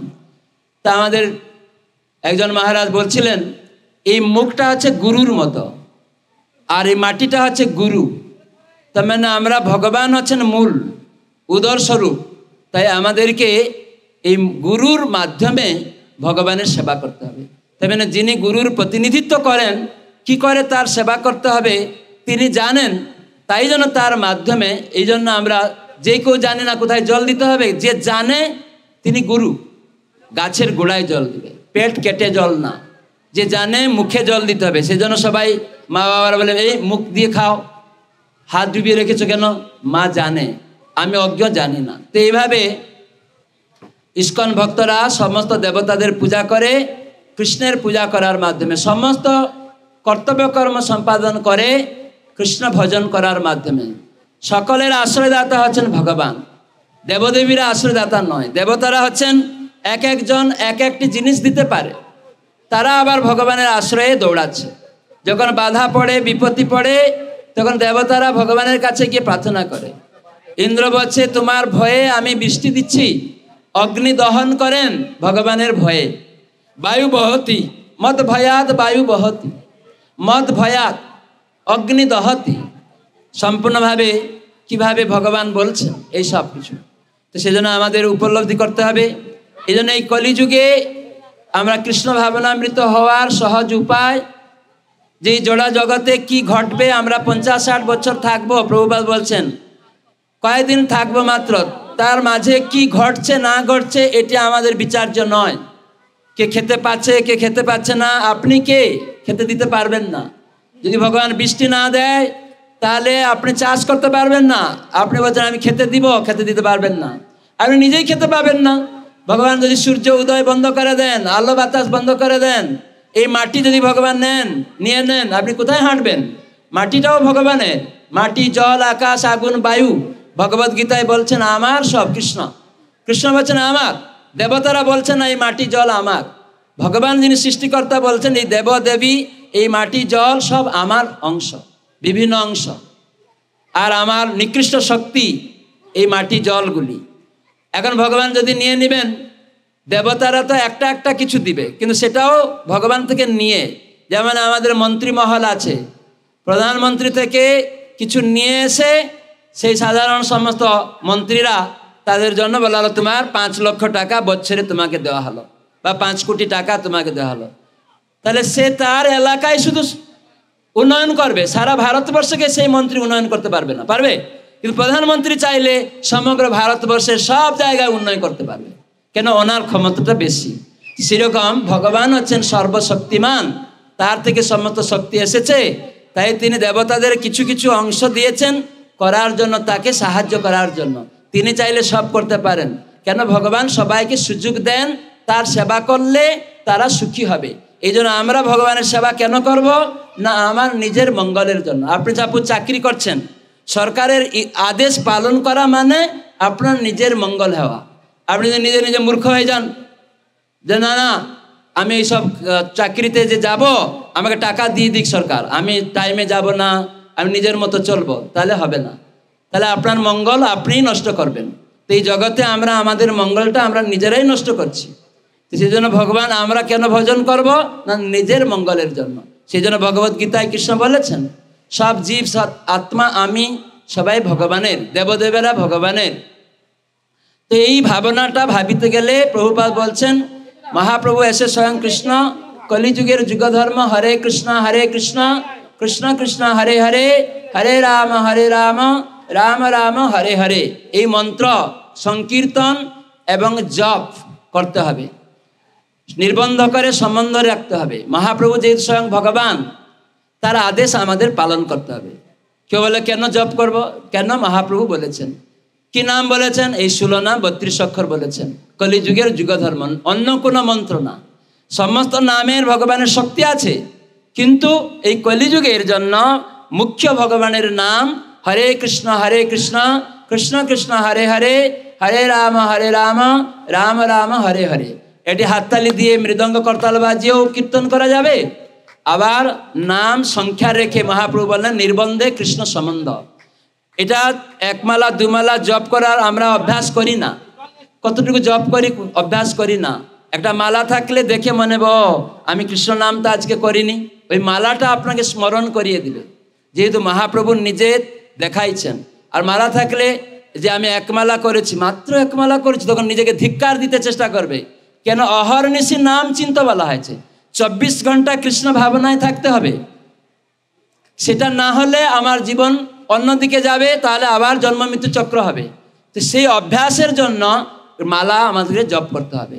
তা আমাদের একজন মহারাজ বলছিলেন এই মুখটা হচ্ছে গুরুর মতো আর এই মাটিটা হচ্ছে গুরু তার মানে আমরা ভগবান হচ্ছেন মূল উদরস্বরূপ তাই আমাদেরকে এই গুরুর মাধ্যমে ভগবানের সেবা করতে হবে তার মানে যিনি গুরুর প্রতিনিধিত্ব করেন কি করে তার সেবা করতে হবে তিনি জানেন তাই জন্য তার মাধ্যমে এই জন্য আমরা যে কেউ জানে না কোথায় জল দিতে হবে যে জানে তিনি গুরু গাছের গোড়ায় জল দিবে পেট কেটে জল না যে জানে মুখে জল দিতে হবে সেজন্য সবাই মা বাবারা বলে এই মুখ দিয়ে খাও হাত ডুবিয়ে রেখেছো কেন মা জানে আমি অজ্ঞ জানি না তো এইভাবে ইস্কন ভক্তরা সমস্ত দেবতাদের পূজা করে কৃষ্ণের পূজা করার মাধ্যমে সমস্ত কর্তব্যকর্ম সম্পাদন করে কৃষ্ণ ভজন করার মাধ্যমে সকলের আশ্রয়দাতা হচ্ছেন ভগবান দেবদেবীরা আশ্রয়দাতা নয় দেবতারা হচ্ছেন এক একজন এক একটি জিনিস দিতে পারে তারা আবার ভগবানের আশ্রয়ে দৌড়াচ্ছে যখন বাধা পড়ে বিপত্তি পড়ে তখন দেবতারা ভগবানের কাছে গিয়ে প্রার্থনা করে ইন্দ্র বলছে তোমার ভয়ে আমি বৃষ্টি দিচ্ছি অগ্নি দহন করেন ভগবানের ভয়ে বায়ু বহতি মত ভয়াত বায়ু বহতি মত ভয়াত অগ্নি দহতি সম্পূর্ণভাবে কিভাবে ভগবান বলছেন এই সব কিছু তো সেজন্য আমাদের উপলব্ধি করতে হবে এই জন্য এই কলিযুগে আমরা কৃষ্ণ ভাবনামৃত হওয়ার সহজ উপায় যে জোড়া জগতে কি ঘটবে আমরা পঞ্চাশ ষাট বছর থাকবো প্রভুপাল বলছেন কয়েকদিন থাকবো মাত্র তার মাঝে কি ঘটছে না ঘটছে এটি আমাদের বিচার্য নয় কে খেতে পাচ্ছে কে খেতে পাচ্ছে না আপনি কে খেতে দিতে পারবেন না যদি ভগবান বৃষ্টি না দেয় তাহলে আপনি চাষ করতে পারবেন না আপনি বলছেন আমি খেতে দিব খেতে দিতে পারবেন না আপনি নিজেই খেতে পাবেন না ভগবান যদি সূর্য উদয় বন্ধ করে দেন আলো বাতাস বন্ধ করে দেন এই মাটি যদি ভগবান নেন নিয়ে নেন আপনি কোথায় হাঁটবেন মাটিটাও ভগবানের মাটি জল আকাশ আগুন বায়ু ভগবত গীতায় বলছেন আমার সব কৃষ্ণ কৃষ্ণ বলছেন আমার দেবতারা বলছেন এই মাটি জল আমার ভগবান যিনি সৃষ্টিকর্তা বলছেন এই দেব দেবী এই মাটি জল সব আমার অংশ বিভিন্ন অংশ আর আমার নিকৃষ্ট শক্তি এই মাটি জলগুলি এখন ভগবান যদি নিয়ে নেবেন দেবতারা তো একটা একটা কিছু দিবে কিন্তু সেটাও ভগবান থেকে নিয়ে যেমন আমাদের মন্ত্রী মহল আছে প্রধানমন্ত্রী থেকে কিছু নিয়ে এসে সেই সাধারণ সমস্ত মন্ত্রীরা তাদের জন্য বলা হলো তোমার পাঁচ লক্ষ টাকা বছরে তোমাকে দেওয়া হলো বা পাঁচ কোটি টাকা তোমাকে দেওয়া হলো তাহলে সে তার এলাকায় শুধু উন্নয়ন করবে সারা ভারতবর্ষকে সেই মন্ত্রী উন্নয়ন করতে পারবে না পারবে কিন্তু প্রধানমন্ত্রী চাইলে সমগ্র ভারতবর্ষের সব জায়গায় উন্নয়ন করতে পারবে কেন ওনার ক্ষমতাটা বেশি সেরকম ভগবান হচ্ছেন সর্বশক্তিমান তার থেকে সমস্ত শক্তি এসেছে তাই তিনি দেবতাদের কিছু কিছু অংশ দিয়েছেন করার জন্য তাকে সাহায্য করার জন্য তিনি চাইলে সব করতে পারেন কেন ভগবান সবাইকে সুযোগ দেন তার সেবা করলে তারা সুখী হবে এই জন্য আমরা ভগবানের সেবা কেন করব না আমার নিজের মঙ্গলের জন্য আপনি চাপু চাকরি করছেন সরকারের আদেশ পালন করা মানে আপনার নিজের মঙ্গল হওয়া আপনি যদি নিজে নিজে মূর্খ হয়ে যান যে না না আমি এইসব চাকরিতে যে যাব আমাকে টাকা দিয়ে দিক সরকার আমি টাইমে যাব না আমি নিজের মতো চলবো তাহলে হবে না তাহলে আপনার মঙ্গল আপনিই নষ্ট করবেন তো এই জগতে আমরা আমাদের মঙ্গলটা আমরা নিজেরাই নষ্ট করছি সেজন্য ভগবান আমরা কেন ভজন করব না নিজের মঙ্গলের জন্য সেই জন্য ভগবত গীতায় কৃষ্ণ বলেছেন সব জীব সৎ আত্মা আমি সবাই ভগবানের দেবদেবেরা ভগবানের তো এই ভাবনাটা ভাবিতে গেলে প্রভুপাদ বলছেন মহাপ্রভু এসে স্বয়ং কৃষ্ণ কলিযুগের যুগধর্ম হরে কৃষ্ণ হরে কৃষ্ণ কৃষ্ণ কৃষ্ণ হরে হরে হরে রাম হরে রাম রাম রাম হরে হরে এই মন্ত্র সংকীর্তন এবং জপ করতে হবে নির্বন্ধ করে সম্বন্ধ রাখতে হবে মহাপ্রভু যেহেতু স্বয়ং ভগবান তার আদেশ আমাদের পালন করতে হবে কেউ বলে কেন জপ করব কেন মহাপ্রভু বলেছেন কি নাম বলেছেন এই সুলনা নাম বত্রিশ অক্ষর বলেছেন কলিযুগের যুগধর্ম অন্য কোনো মন্ত্র না সমস্ত নামের ভগবানের শক্তি আছে কিন্তু এই কলিযুগের জন্য মুখ্য ভগবানের নাম হরে কৃষ্ণ হরে কৃষ্ণ কৃষ্ণ কৃষ্ণ হরে হরে হরে রাম হরে রাম রাম রাম হরে হরে এটি হাততালি দিয়ে মৃদঙ্গ করতাল বাজিয়েও কীর্তন করা যাবে আবার নাম সংখ্যা রেখে মহাপ্রভু বললেন নির্বন্ধে কৃষ্ণ সম্বন্ধ এটা একমালা দুমালা জপ করার আমরা অভ্যাস করি না কতটুকু জপ করি অভ্যাস করি না একটা মালা থাকলে দেখে মনে ব আমি কৃষ্ণ নামটা আজকে করিনি ওই মালাটা আপনাকে স্মরণ করিয়ে দিবে যেহেতু মহাপ্রভু নিজে দেখাইছেন আর মালা থাকলে যে আমি একমালা করেছি মাত্র একমালা করেছি তখন নিজেকে ধিক্কার দিতে চেষ্টা করবে কেন অহর্নিশি নাম চিন্তা বলা হয়েছে চব্বিশ ঘন্টা কৃষ্ণ ভাবনায় থাকতে হবে সেটা না হলে আমার জীবন অন্যদিকে যাবে তাহলে আবার জন্ম মৃত্যু চক্র হবে তো সেই অভ্যাসের জন্য মালা আমাদেরকে জপ করতে হবে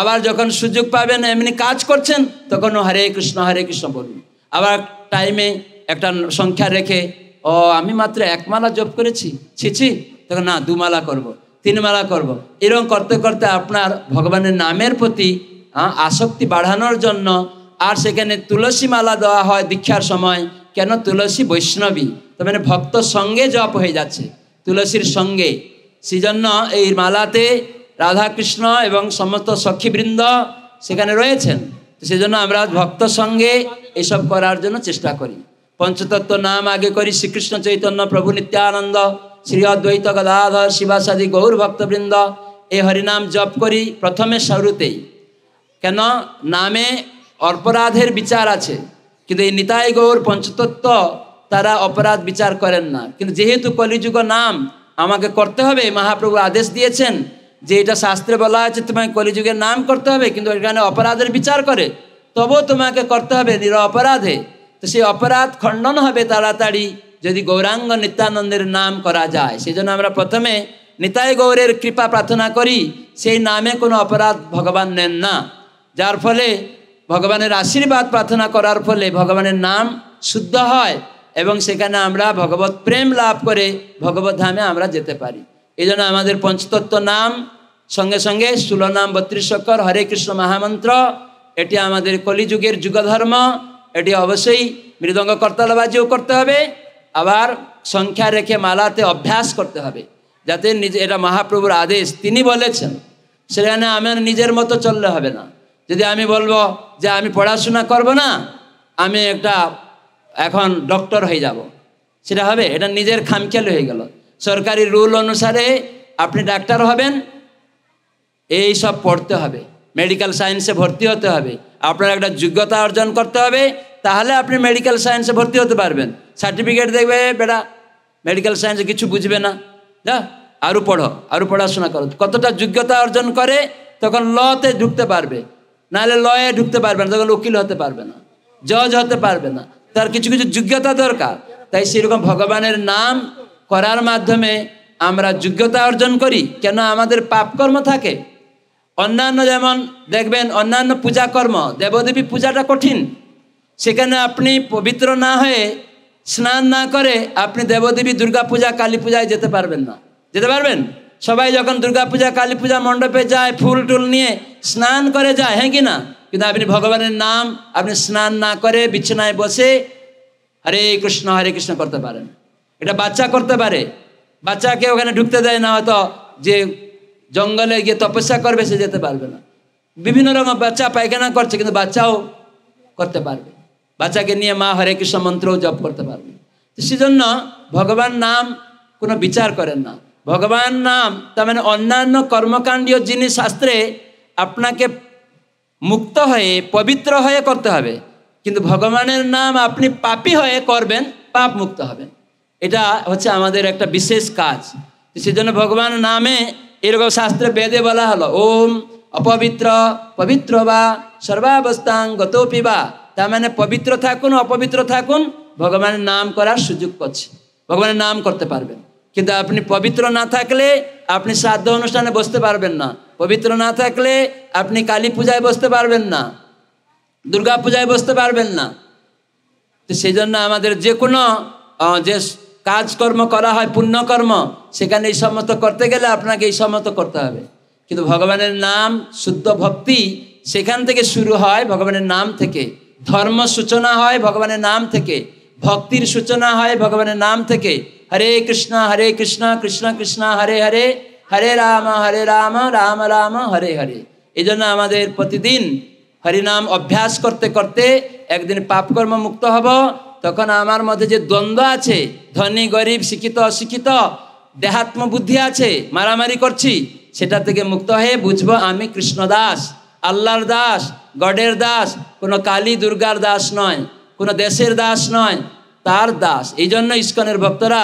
আবার যখন সুযোগ পাবেন এমনি কাজ করছেন তখন হরে কৃষ্ণ হরে কৃষ্ণ বলুন আবার টাইমে একটা সংখ্যা রেখে ও আমি মাত্র এক মালা জপ করেছি ছিছি তখন না দু মালা করব। তিনমালা করব। এরকম করতে করতে আপনার ভগবানের নামের প্রতি আসক্তি বাড়ানোর জন্য আর সেখানে তুলসী মালা দেওয়া হয় দীক্ষার সময় কেন তুলসী বৈষ্ণবী তার মানে ভক্ত সঙ্গে জপ হয়ে যাচ্ছে তুলসীর সঙ্গে সেজন্য এই মালাতে রাধাকৃষ্ণ এবং সমস্ত সখীবৃন্দ সেখানে রয়েছেন সেজন্য আমরা ভক্ত সঙ্গে এসব করার জন্য চেষ্টা করি পঞ্চতত্ত্ব নাম আগে করি শ্রীকৃষ্ণ চৈতন্য প্রভু নিত্যানন্দ শ্রী অদ্বৈত গদাধর শিবাসাদি গৌর ভক্তবৃন্দ এই হরিনাম জপ করি প্রথমে শুরুতেই কেন নামে অপরাধের বিচার আছে কিন্তু এই নিতাই গৌর পঞ্চতত্ত্ব তারা অপরাধ বিচার করেন না কিন্তু যেহেতু কলিযুগ নাম আমাকে করতে হবে মহাপ্রভু আদেশ দিয়েছেন যে এটা শাস্ত্রে বলা আছে তোমাকে কলিযুগের নাম করতে হবে কিন্তু এখানে অপরাধের বিচার করে তবুও তোমাকে করতে হবে নির অপরাধে তো সেই অপরাধ খণ্ডন হবে তাড়াতাড়ি যদি গৌরাঙ্গ নিত্যানন্দের নাম করা যায় সেই জন্য আমরা প্রথমে নিতাই গৌরের কৃপা প্রার্থনা করি সেই নামে কোনো অপরাধ ভগবান নেন না যার ফলে ভগবানের আশীর্বাদ প্রার্থনা করার ফলে ভগবানের নাম শুদ্ধ হয় এবং সেখানে আমরা ভগবত প্রেম লাভ করে ভগবত ধামে আমরা যেতে পারি এই জন্য আমাদের পঞ্চতত্ত্ব নাম সঙ্গে সঙ্গে সুল নাম বত্রিশ অক্ষর হরে কৃষ্ণ মহামন্ত্র এটি আমাদের কলিযুগের যুগধর্ম এটি অবশ্যই মৃদঙ্গ কর্তালবাজিও করতে হবে আবার সংখ্যা রেখে মালাতে অভ্যাস করতে হবে যাতে নিজে এটা মহাপ্রভুর আদেশ তিনি বলেছেন সেখানে আমার নিজের মতো চললে হবে না যদি আমি বলবো যে আমি পড়াশোনা করব না আমি একটা এখন ডক্টর হয়ে যাব। সেটা হবে এটা নিজের খামখেল হয়ে গেল সরকারি রুল অনুসারে আপনি ডাক্তার হবেন এই সব পড়তে হবে মেডিকেল সায়েন্সে ভর্তি হতে হবে আপনার একটা যোগ্যতা অর্জন করতে হবে তাহলে আপনি মেডিকেল সায়েন্সে ভর্তি হতে পারবেন সার্টিফিকেট দেখবে বেটা মেডিকেল সায়েন্সে কিছু বুঝবে না যা আরও পড়ো আরও পড়াশোনা করো কতটা যোগ্যতা অর্জন করে তখন লতে ঢুকতে পারবে নাহলে লয়ে ঢুকতে পারবে না তখন উকিল হতে পারবে না জজ হতে পারবে না তার কিছু কিছু যোগ্যতা দরকার তাই সেরকম ভগবানের নাম করার মাধ্যমে আমরা যোগ্যতা অর্জন করি কেন আমাদের পাপকর্ম থাকে অন্যান্য যেমন দেখবেন অন্যান্য পূজা কর্ম দেবদেবী পূজাটা কঠিন সেখানে আপনি পবিত্র না হয়ে স্নান না করে আপনি দেবদেবী দুর্গা পূজা কালী পূজায় যেতে পারবেন না যেতে পারবেন সবাই যখন দুর্গা পূজা কালী পূজা মণ্ডপে যায় ফুল টুল নিয়ে স্নান করে যায় হ্যাঁ কি না কিন্তু আপনি ভগবানের নাম আপনি স্নান না করে বিছানায় বসে হরে কৃষ্ণ হরে কৃষ্ণ করতে পারেন এটা বাচ্চা করতে পারে বাচ্চাকে ওখানে ঢুকতে দেয় না হয়তো যে জঙ্গলে গিয়ে তপস্যা করবে সে যেতে পারবে না বিভিন্ন রকম বাচ্চা পায়খানা করছে কিন্তু বাচ্চাও করতে পারবে বাচ্চাকে নিয়ে মা হরে কৃষ্ণ মন্ত্রও জপ করতে পারবে সেজন্য ভগবান নাম কোনো বিচার করেন না ভগবান নাম তার মানে অন্যান্য কর্মকাণ্ডীয় যিনি শাস্ত্রে আপনাকে মুক্ত হয়ে পবিত্র হয়ে করতে হবে কিন্তু ভগবানের নাম আপনি পাপি হয়ে করবেন পাপ মুক্ত হবেন এটা হচ্ছে আমাদের একটা বিশেষ কাজ সেজন্য ভগবান নামে এরকম শাস্ত্রে বেদে বলা হলো ওম অপবিত্র পবিত্র বা সর্বাবস্থাঙ্গতপি বা তার মানে পবিত্র থাকুন অপবিত্র থাকুন ভগবানের নাম করার সুযোগ পাচ্ছে ভগবানের নাম করতে পারবেন কিন্তু আপনি পবিত্র না থাকলে আপনি শ্রাদ্ধ অনুষ্ঠানে বসতে পারবেন না পবিত্র না থাকলে আপনি কালী পূজায় বসতে পারবেন না দুর্গা পূজায় বসতে পারবেন না তো সেই জন্য আমাদের যে কোনো যে কাজকর্ম করা হয় পুণ্যকর্ম সেখানে এই সম্মত করতে গেলে আপনাকে এই সম্মত করতে হবে কিন্তু ভগবানের নাম শুদ্ধ ভক্তি সেখান থেকে শুরু হয় ভগবানের নাম থেকে ধর্ম সূচনা হয় ভগবানের নাম থেকে ভক্তির সূচনা হয় ভগবানের নাম থেকে হরে কৃষ্ণ হরে কৃষ্ণ কৃষ্ণ কৃষ্ণ হরে হরে হরে রাম হরে রাম রাম রাম হরে হরে এই জন্য আমাদের প্রতিদিন হরিনাম অভ্যাস করতে করতে একদিন পাপকর্ম মুক্ত হব তখন আমার মধ্যে যে দ্বন্দ্ব আছে ধনী গরিব শিক্ষিত অশিক্ষিত দেহাত্ম বুদ্ধি আছে মারামারি করছি সেটা থেকে মুক্ত হয়ে বুঝবো আমি কৃষ্ণ দাস আল্লাহর দাস গডের দাস কোনো কালী দুর্গার দাস নয় কোনো দেশের দাস নয় তার দাস এই জন্য ইস্কনের ভক্তরা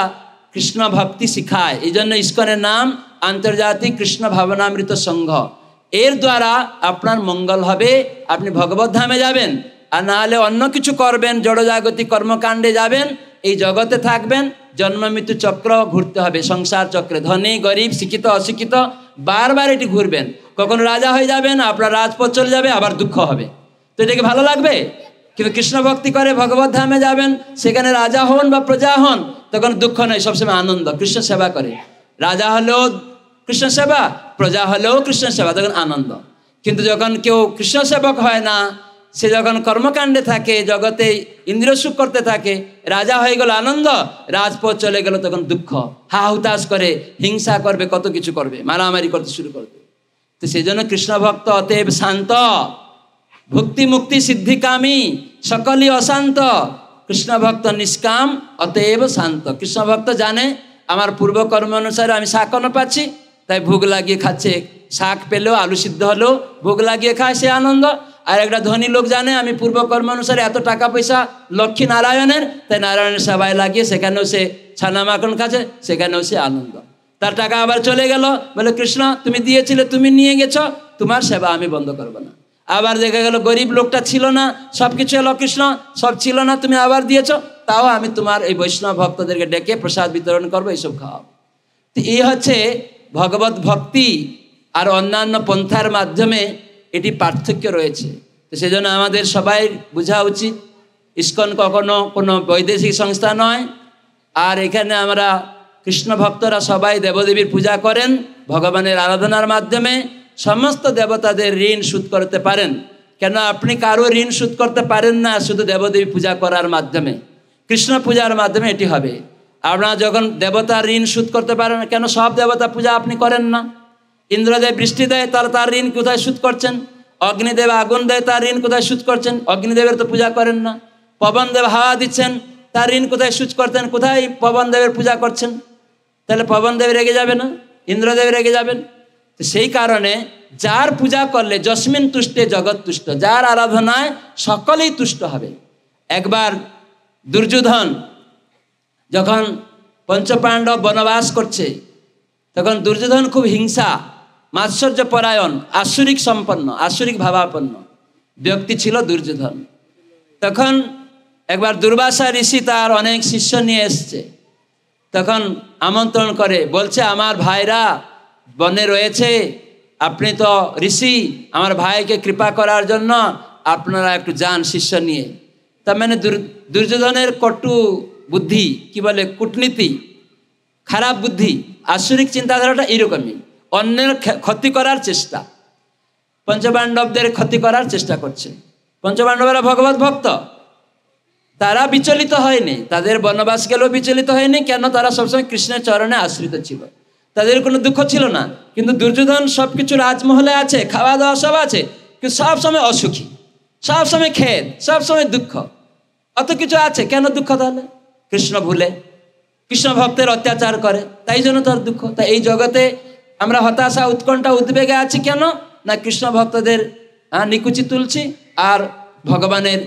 কৃষ্ণ ভক্তি শিখায় এই জন্য ইস্কনের নাম আন্তর্জাতিক কৃষ্ণ ভাবনামৃত সংঘ এর দ্বারা আপনার মঙ্গল হবে আপনি ভগবত ধামে যাবেন আর না হলে অন্য কিছু করবেন জড়জাগতিক কর্মকাণ্ডে যাবেন এই জগতে থাকবেন জন্ম মৃত্যু চক্র ঘুরতে হবে সংসার চক্রে ধনী গরিব শিক্ষিত অশিক্ষিত বারবার এটি ঘুরবেন কখনো রাজা হয়ে যাবেন আপনার রাজপথ চলে যাবে আবার দুঃখ হবে তো এটাকে ভালো লাগবে কিন্তু কৃষ্ণ ভক্তি করে ভগবত ধামে যাবেন সেখানে রাজা হন বা প্রজা হন তখন দুঃখ নয় সবসময় আনন্দ কৃষ্ণ সেবা করে রাজা হলেও কৃষ্ণ সেবা প্রজা হলেও কৃষ্ণ সেবা তখন আনন্দ কিন্তু যখন কেউ কৃষ্ণ সেবক হয় না সে যখন কর্মকাণ্ডে থাকে জগতে ইন্দ্রসুখ করতে থাকে রাজা হয়ে গেল আনন্দ রাজপথ চলে গেল তখন দুঃখ হাহুতাস করে হিংসা করবে কত কিছু করবে মারামারি করতে শুরু করবে তো সেই জন্য কৃষ্ণভক্ত অতএব শান্ত ভক্তি মুক্তি সিদ্ধিকামী সকলই অশান্ত কৃষ্ণভক্ত নিষ্কাম অতএব শান্ত কৃষ্ণভক্ত জানে আমার পূর্বকর্ম অনুসারে আমি শাকনও পাচ্ছি তাই ভোগ লাগিয়ে খাচ্ছে শাক পেলেও আলু সিদ্ধ হলেও ভোগ লাগিয়ে খায় সে আনন্দ আর একটা ধনী লোক জানে আমি পূর্বকর্ম অনুসারে এত টাকা পয়সা লক্ষ্মী নারায়ণের তাই নারায়ণের সেবায় লাগিয়ে সেখানেও সে ছানা মাখন খাচ্ছে সেখানেও সে আনন্দ তার টাকা আবার চলে গেল বলে কৃষ্ণ তুমি দিয়েছিলে তুমি নিয়ে গেছো তোমার সেবা আমি বন্ধ করব না আবার দেখা গেল গরিব লোকটা ছিল না সব কিছু এলো কৃষ্ণ সব ছিল না তুমি আবার দিয়েছ তাও আমি তোমার এই বৈষ্ণব ভক্তদেরকে ডেকে প্রসাদ বিতরণ করবো এইসব খাওয়াব তো এই হচ্ছে ভগবত ভক্তি আর অন্যান্য পন্থার মাধ্যমে এটি পার্থক্য রয়েছে তো সেজন্য আমাদের সবাই বোঝা উচিত ইস্কন কখনো কোনো বৈদেশিক সংস্থা নয় আর এখানে আমরা কৃষ্ণ ভক্তরা সবাই দেবদেবীর পূজা করেন ভগবানের আরাধনার মাধ্যমে সমস্ত দেবতাদের ঋণ শোধ করতে পারেন কেন আপনি কারো ঋণ শোধ করতে পারেন না শুধু দেবদেবী পূজা করার মাধ্যমে কৃষ্ণ পূজার মাধ্যমে এটি হবে আপনারা যখন দেবতার ঋণ শোধ করতে পারেন কেন সব দেবতা পূজা আপনি করেন না ইন্দ্রদেব বৃষ্টি দেয় তার তার ঋণ কোথায় সুদ করছেন অগ্নিদেব আগুন দেয় তার ঋণ কোথায় সুদ করছেন অগ্নিদেবের তো পূজা করেন না পবনদেব হাওয়া দিচ্ছেন তার ঋণ কোথায় সুচ করতেন কোথায় পবনদেবের পূজা করছেন তাহলে পবনদেব রেগে যাবে না ইন্দ্রদেব রেগে যাবেন তো সেই কারণে যার পূজা করলে জসমিন তুষ্টে জগৎ তুষ্ট যার আরাধনায় সকলেই তুষ্ট হবে একবার দুর্যোধন যখন পঞ্চপাণ্ডব বনবাস করছে তখন দুর্যোধন খুব হিংসা মাৎসর্য পরায়ণ আসুরিক সম্পন্ন আসুরিক ভাবাপন্ন ব্যক্তি ছিল দুর্যোধন তখন একবার দুর্বাসা ঋষি তার অনেক শিষ্য নিয়ে এসছে তখন আমন্ত্রণ করে বলছে আমার ভাইরা বনে রয়েছে আপনি তো ঋষি আমার ভাইকে কৃপা করার জন্য আপনারা একটু যান শিষ্য নিয়ে তার মানে দুর্যোধনের কটু বুদ্ধি কি বলে কূটনীতি খারাপ বুদ্ধি আসুরিক চিন্তাধারাটা এরকমই অন্যের ক্ষতি করার চেষ্টা পঞ্চপাণ্ডবদের ক্ষতি করার চেষ্টা করছে পঞ্চপাণ্ডবেরা ভগবত ভক্ত তারা বিচলিত হয়নি তাদের বনবাস গেলেও বিচলিত হয়নি কেন তারা সবসময় কৃষ্ণের চরণে আশ্রিত ছিল তাদের কোনো দুঃখ ছিল না কিন্তু দুর্যোধন সব কিছু রাজমহলে আছে খাওয়া দাওয়া সব আছে কিন্তু সবসময় অসুখী সবসময় খেদ সবসময় দুঃখ অত কিছু আছে কেন দুঃখ তাহলে কৃষ্ণ ভুলে কৃষ্ণ ভক্তের অত্যাচার করে তাই জন্য তার দুঃখ তাই এই জগতে আমরা হতাশা উৎকণ্ঠা উদ্বেগে আছি কেন না কৃষ্ণ ভক্তদের নিকুচি তুলছি আর ভগবানের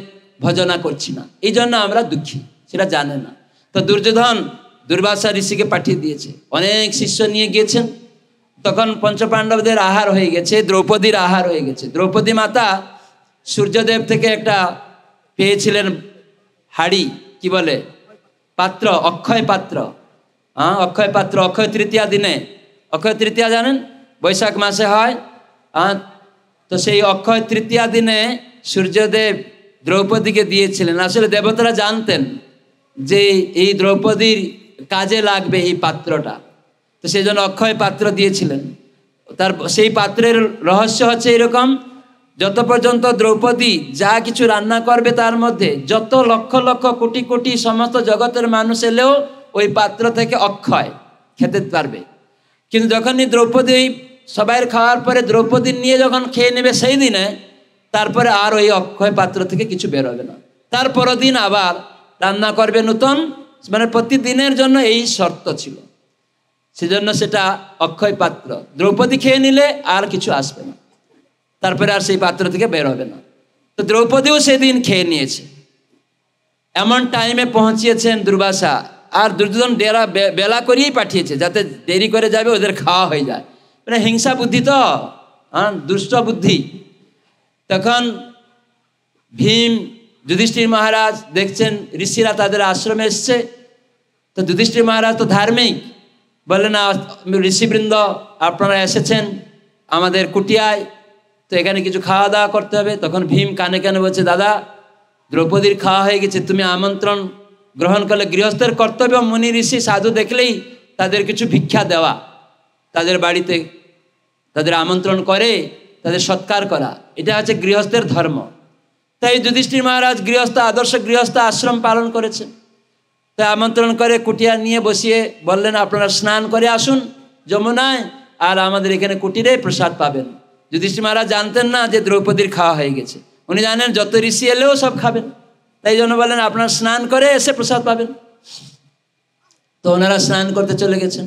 ভজনা করছি না এই জন্য আমরা দুঃখী সেটা জানে না তো দুর্যোধন দুর্বাসা ঋষিকে পাঠিয়ে দিয়েছে অনেক শিষ্য নিয়ে গিয়েছেন তখন পঞ্চপাণ্ডবদের আহার হয়ে গেছে দ্রৌপদীর আহার হয়ে গেছে দ্রৌপদী মাতা সূর্যদেব থেকে একটা পেয়েছিলেন হাড়ি কি বলে পাত্র অক্ষয় পাত্র হ্যাঁ অক্ষয় পাত্র অক্ষয় তৃতীয়া দিনে অক্ষয় তৃতীয়া জানেন বৈশাখ মাসে হয় তো সেই অক্ষয় তৃতীয়া দিনে সূর্যদেব দ্রৌপদীকে দিয়েছিলেন আসলে দেবতারা জানতেন যে এই দ্রৌপদীর কাজে লাগবে এই পাত্রটা তো সেই জন্য অক্ষয় পাত্র দিয়েছিলেন তার সেই পাত্রের রহস্য হচ্ছে এরকম যত পর্যন্ত দ্রৌপদী যা কিছু রান্না করবে তার মধ্যে যত লক্ষ লক্ষ কোটি কোটি সমস্ত জগতের মানুষ এলেও ওই পাত্র থেকে অক্ষয় খেতে পারবে কিন্তু যখনই দ্রৌপদী সবাইয়ের খাওয়ার পরে দ্রৌপদী নিয়ে যখন খেয়ে নেবে সেই দিনে তারপরে আর ওই অক্ষয় পাত্র থেকে কিছু বের হবে না তার পরদিন আবার রান্না করবে নূতন মানে প্রতিদিনের জন্য এই শর্ত ছিল সেজন্য সেটা অক্ষয় পাত্র দ্রৌপদী খেয়ে নিলে আর কিছু আসবে না তারপরে আর সেই পাত্র থেকে বের হবে না তো দ্রৌপদীও সেদিন খেয়ে নিয়েছে এমন টাইমে পৌঁছিয়েছেন দুর্বাসা আর দুর্যোধন ডেরা বেলা করিয়েই পাঠিয়েছে যাতে দেরি করে যাবে ওদের খাওয়া হয়ে যায় মানে হিংসা বুদ্ধি তো হ্যাঁ দুষ্ট বুদ্ধি তখন ভীম যুধিষ্ঠির মহারাজ দেখছেন ঋষিরা তাদের আশ্রমে এসছে তো যুধিষ্ঠির মহারাজ তো ধার্মিক বললেন ঋষিবৃন্দ আপনারা এসেছেন আমাদের কুটিয়ায় তো এখানে কিছু খাওয়া দাওয়া করতে হবে তখন ভীম কানে কানে বলছে দাদা দ্রৌপদীর খাওয়া হয়ে গেছে তুমি আমন্ত্রণ গ্রহণ করলে গৃহস্থের কর্তব্য মুনি ঋষি সাধু দেখলেই তাদের কিছু ভিক্ষা দেওয়া তাদের বাড়িতে তাদের আমন্ত্রণ করে তাদের সৎকার করা এটা হচ্ছে গৃহস্থের ধর্ম তাই যুধিষ্ঠির মহারাজ গৃহস্থ আদর্শ গৃহস্থ আশ্রম পালন করেছে তাই আমন্ত্রণ করে কুটিয়া নিয়ে বসিয়ে বললেন আপনারা স্নান করে আসুন যমুনায় আর আমাদের এখানে কুটিরে প্রসাদ পাবেন যুধিষ্ঠির মহারাজ জানতেন না যে দ্রৌপদীর খাওয়া হয়ে গেছে উনি জানেন যত ঋষি এলেও সব খাবেন তাই জন্য বলেন আপনার স্নান করে এসে প্রসাদ পাবেন তো ওনারা স্নান করতে চলে গেছেন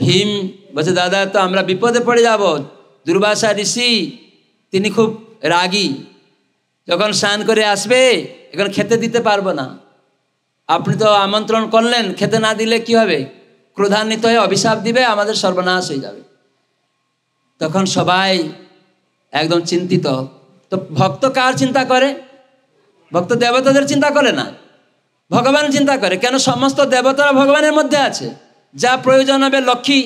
ভীম বলছে দাদা তো আমরা বিপদে পড়ে যাব দুর্বাসা ঋষি তিনি খুব রাগী যখন স্নান করে আসবে এখন খেতে দিতে পারবো না আপনি তো আমন্ত্রণ করলেন খেতে না দিলে কি হবে ক্রোধান্বিত হয়ে অভিশাপ দিবে আমাদের সর্বনাশ হয়ে যাবে তখন সবাই একদম চিন্তিত তো ভক্ত কার চিন্তা করে ভক্ত দেবতাদের চিন্তা করে না ভগবান চিন্তা করে কেন সমস্ত দেবতারা ভগবানের মধ্যে আছে যা প্রয়োজন হবে লক্ষ্মী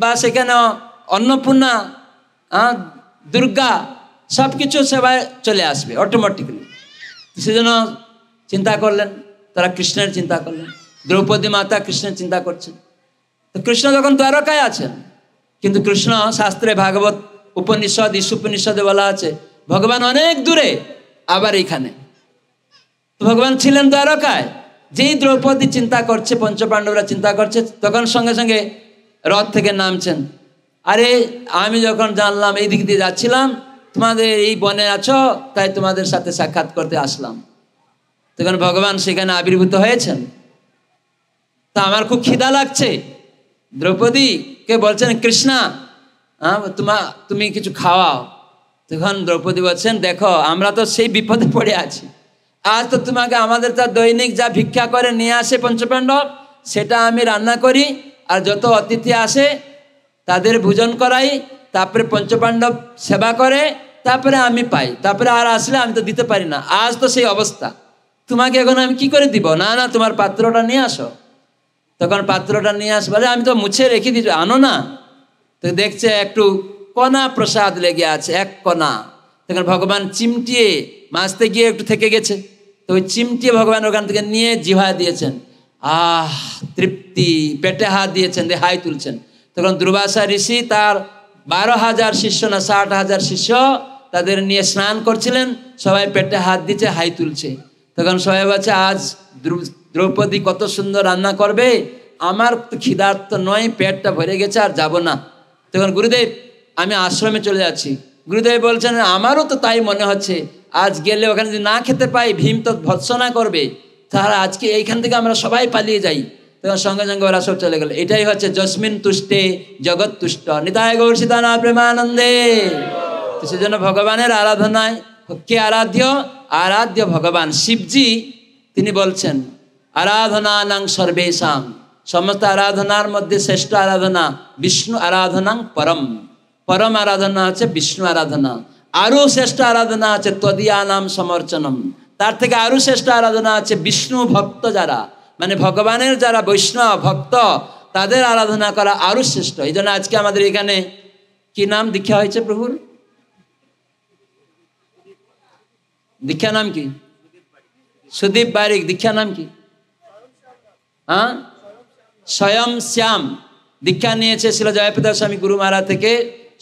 বা সেখানে অন্নপূর্ণা দুর্গা সব কিছু সেবায় চলে আসবে অটোমেটিক্যালি সেজন্য চিন্তা করলেন তারা কৃষ্ণের চিন্তা করলেন দ্রৌপদী মাতা কৃষ্ণের চিন্তা করছেন তো কৃষ্ণ যখন দ্বারকায় আছেন কিন্তু কৃষ্ণ শাস্ত্রে ভাগবত উপনিষদ ইসুপনিষদে বলা আছে ভগবান অনেক দূরে আবার এখানে ভগবান ছিলেন দ্বারকায় যেই দ্রৌপদী চিন্তা করছে পঞ্চপাণ্ডবরা চিন্তা করছে তখন সঙ্গে সঙ্গে রথ থেকে নামছেন আরে আমি যখন জানলাম এই দিক দিয়ে যাচ্ছিলাম তোমাদের এই বনে আছো তাই তোমাদের সাথে সাক্ষাৎ করতে আসলাম তখন ভগবান সেখানে আবির্ভূত হয়েছেন তা আমার খুব খিদা লাগছে দ্রৌপদীকে বলছেন কৃষ্ণা হ্যাঁ তোমা তুমি কিছু খাওয়াও তখন দ্রৌপদী বলছেন দেখো আমরা তো সেই বিপদে পড়ে আছি আজ তো তোমাকে আমাদের তার দৈনিক যা ভিক্ষা করে নিয়ে আসে পঞ্চপাণ্ডব সেটা আমি রান্না করি আর যত অতিথি আসে তাদের ভোজন করাই তারপরে পঞ্চপাণ্ডব সেবা করে তারপরে আমি পাই তারপরে আর আসলে আমি তো দিতে পারি না আজ তো সেই অবস্থা তোমাকে এখন আমি কি করে দিব না না তোমার পাত্রটা নিয়ে আসো তখন পাত্রটা নিয়ে আস বলে আমি তো মুছে রেখে দিচ্ছি আনো না তো দেখছে একটু কণা প্রসাদ লেগে আছে এক কণা তখন ভগবান চিমটিয়ে মাছতে গিয়ে একটু থেকে গেছে তো ওই চিমটি ভগবান ওখান থেকে নিয়ে জিহা দিয়েছেন আহ তৃপ্তি পেটে হাত দিয়েছেন দিয়ে হাই তুলছেন তখন দুর্বাসা ঋষি তার বারো হাজার শিষ্য না ষাট হাজার শিষ্য তাদের নিয়ে স্নান করছিলেন সবাই পেটে হাত দিচ্ছে হাই তুলছে তখন সবাই বলছে আজ দ্রৌপদী কত সুন্দর রান্না করবে আমার তো ক্ষিদার্থ নয় পেটটা ভরে গেছে আর যাব না তখন গুরুদেব আমি আশ্রমে চলে যাচ্ছি গুরুদেব বলছেন আমারও তো তাই মনে হচ্ছে আজ গেলে ওখানে যদি না খেতে পাই ভীম তো ভৎসনা করবে তাহলে আজকে এইখান থেকে আমরা সবাই পালিয়ে যাই তখন সঙ্গে সঙ্গে ওরা সব চলে গেল এটাই হচ্ছে জসমিন তুষ্টে জগৎ তুষ্ট নিতায় গৌর সীতানা প্রেমানন্দে সেজন্য ভগবানের আরাধনায় কে আরাধ্য আরাধ্য ভগবান শিবজি তিনি বলছেন আরাধনা নাং সর্বেশাং সমস্ত আরাধনার মধ্যে শ্রেষ্ঠ আরাধনা বিষ্ণু আরাধনাং পরম পরম আরাধনা হচ্ছে বিষ্ণু আরাধনা আরও শ্রেষ্ঠ আরাধনা আছে তদিয়া নাম সমর্চনম তার থেকে আরও শ্রেষ্ঠ আরাধনা আছে বিষ্ণু ভক্ত যারা মানে ভগবানের যারা বৈষ্ণব ভক্ত তাদের আরাধনা করা আরও শ্রেষ্ঠ এই জন্য আজকে আমাদের এখানে কি নাম দীক্ষা হয়েছে প্রভুর দীক্ষা নাম কি সুদীপ বারিক দীক্ষা নাম কি হ্যাঁ স্বয়ং শ্যাম দীক্ষা নিয়েছে শিল জয়প্রদা স্বামী গুরু মহারাজ থেকে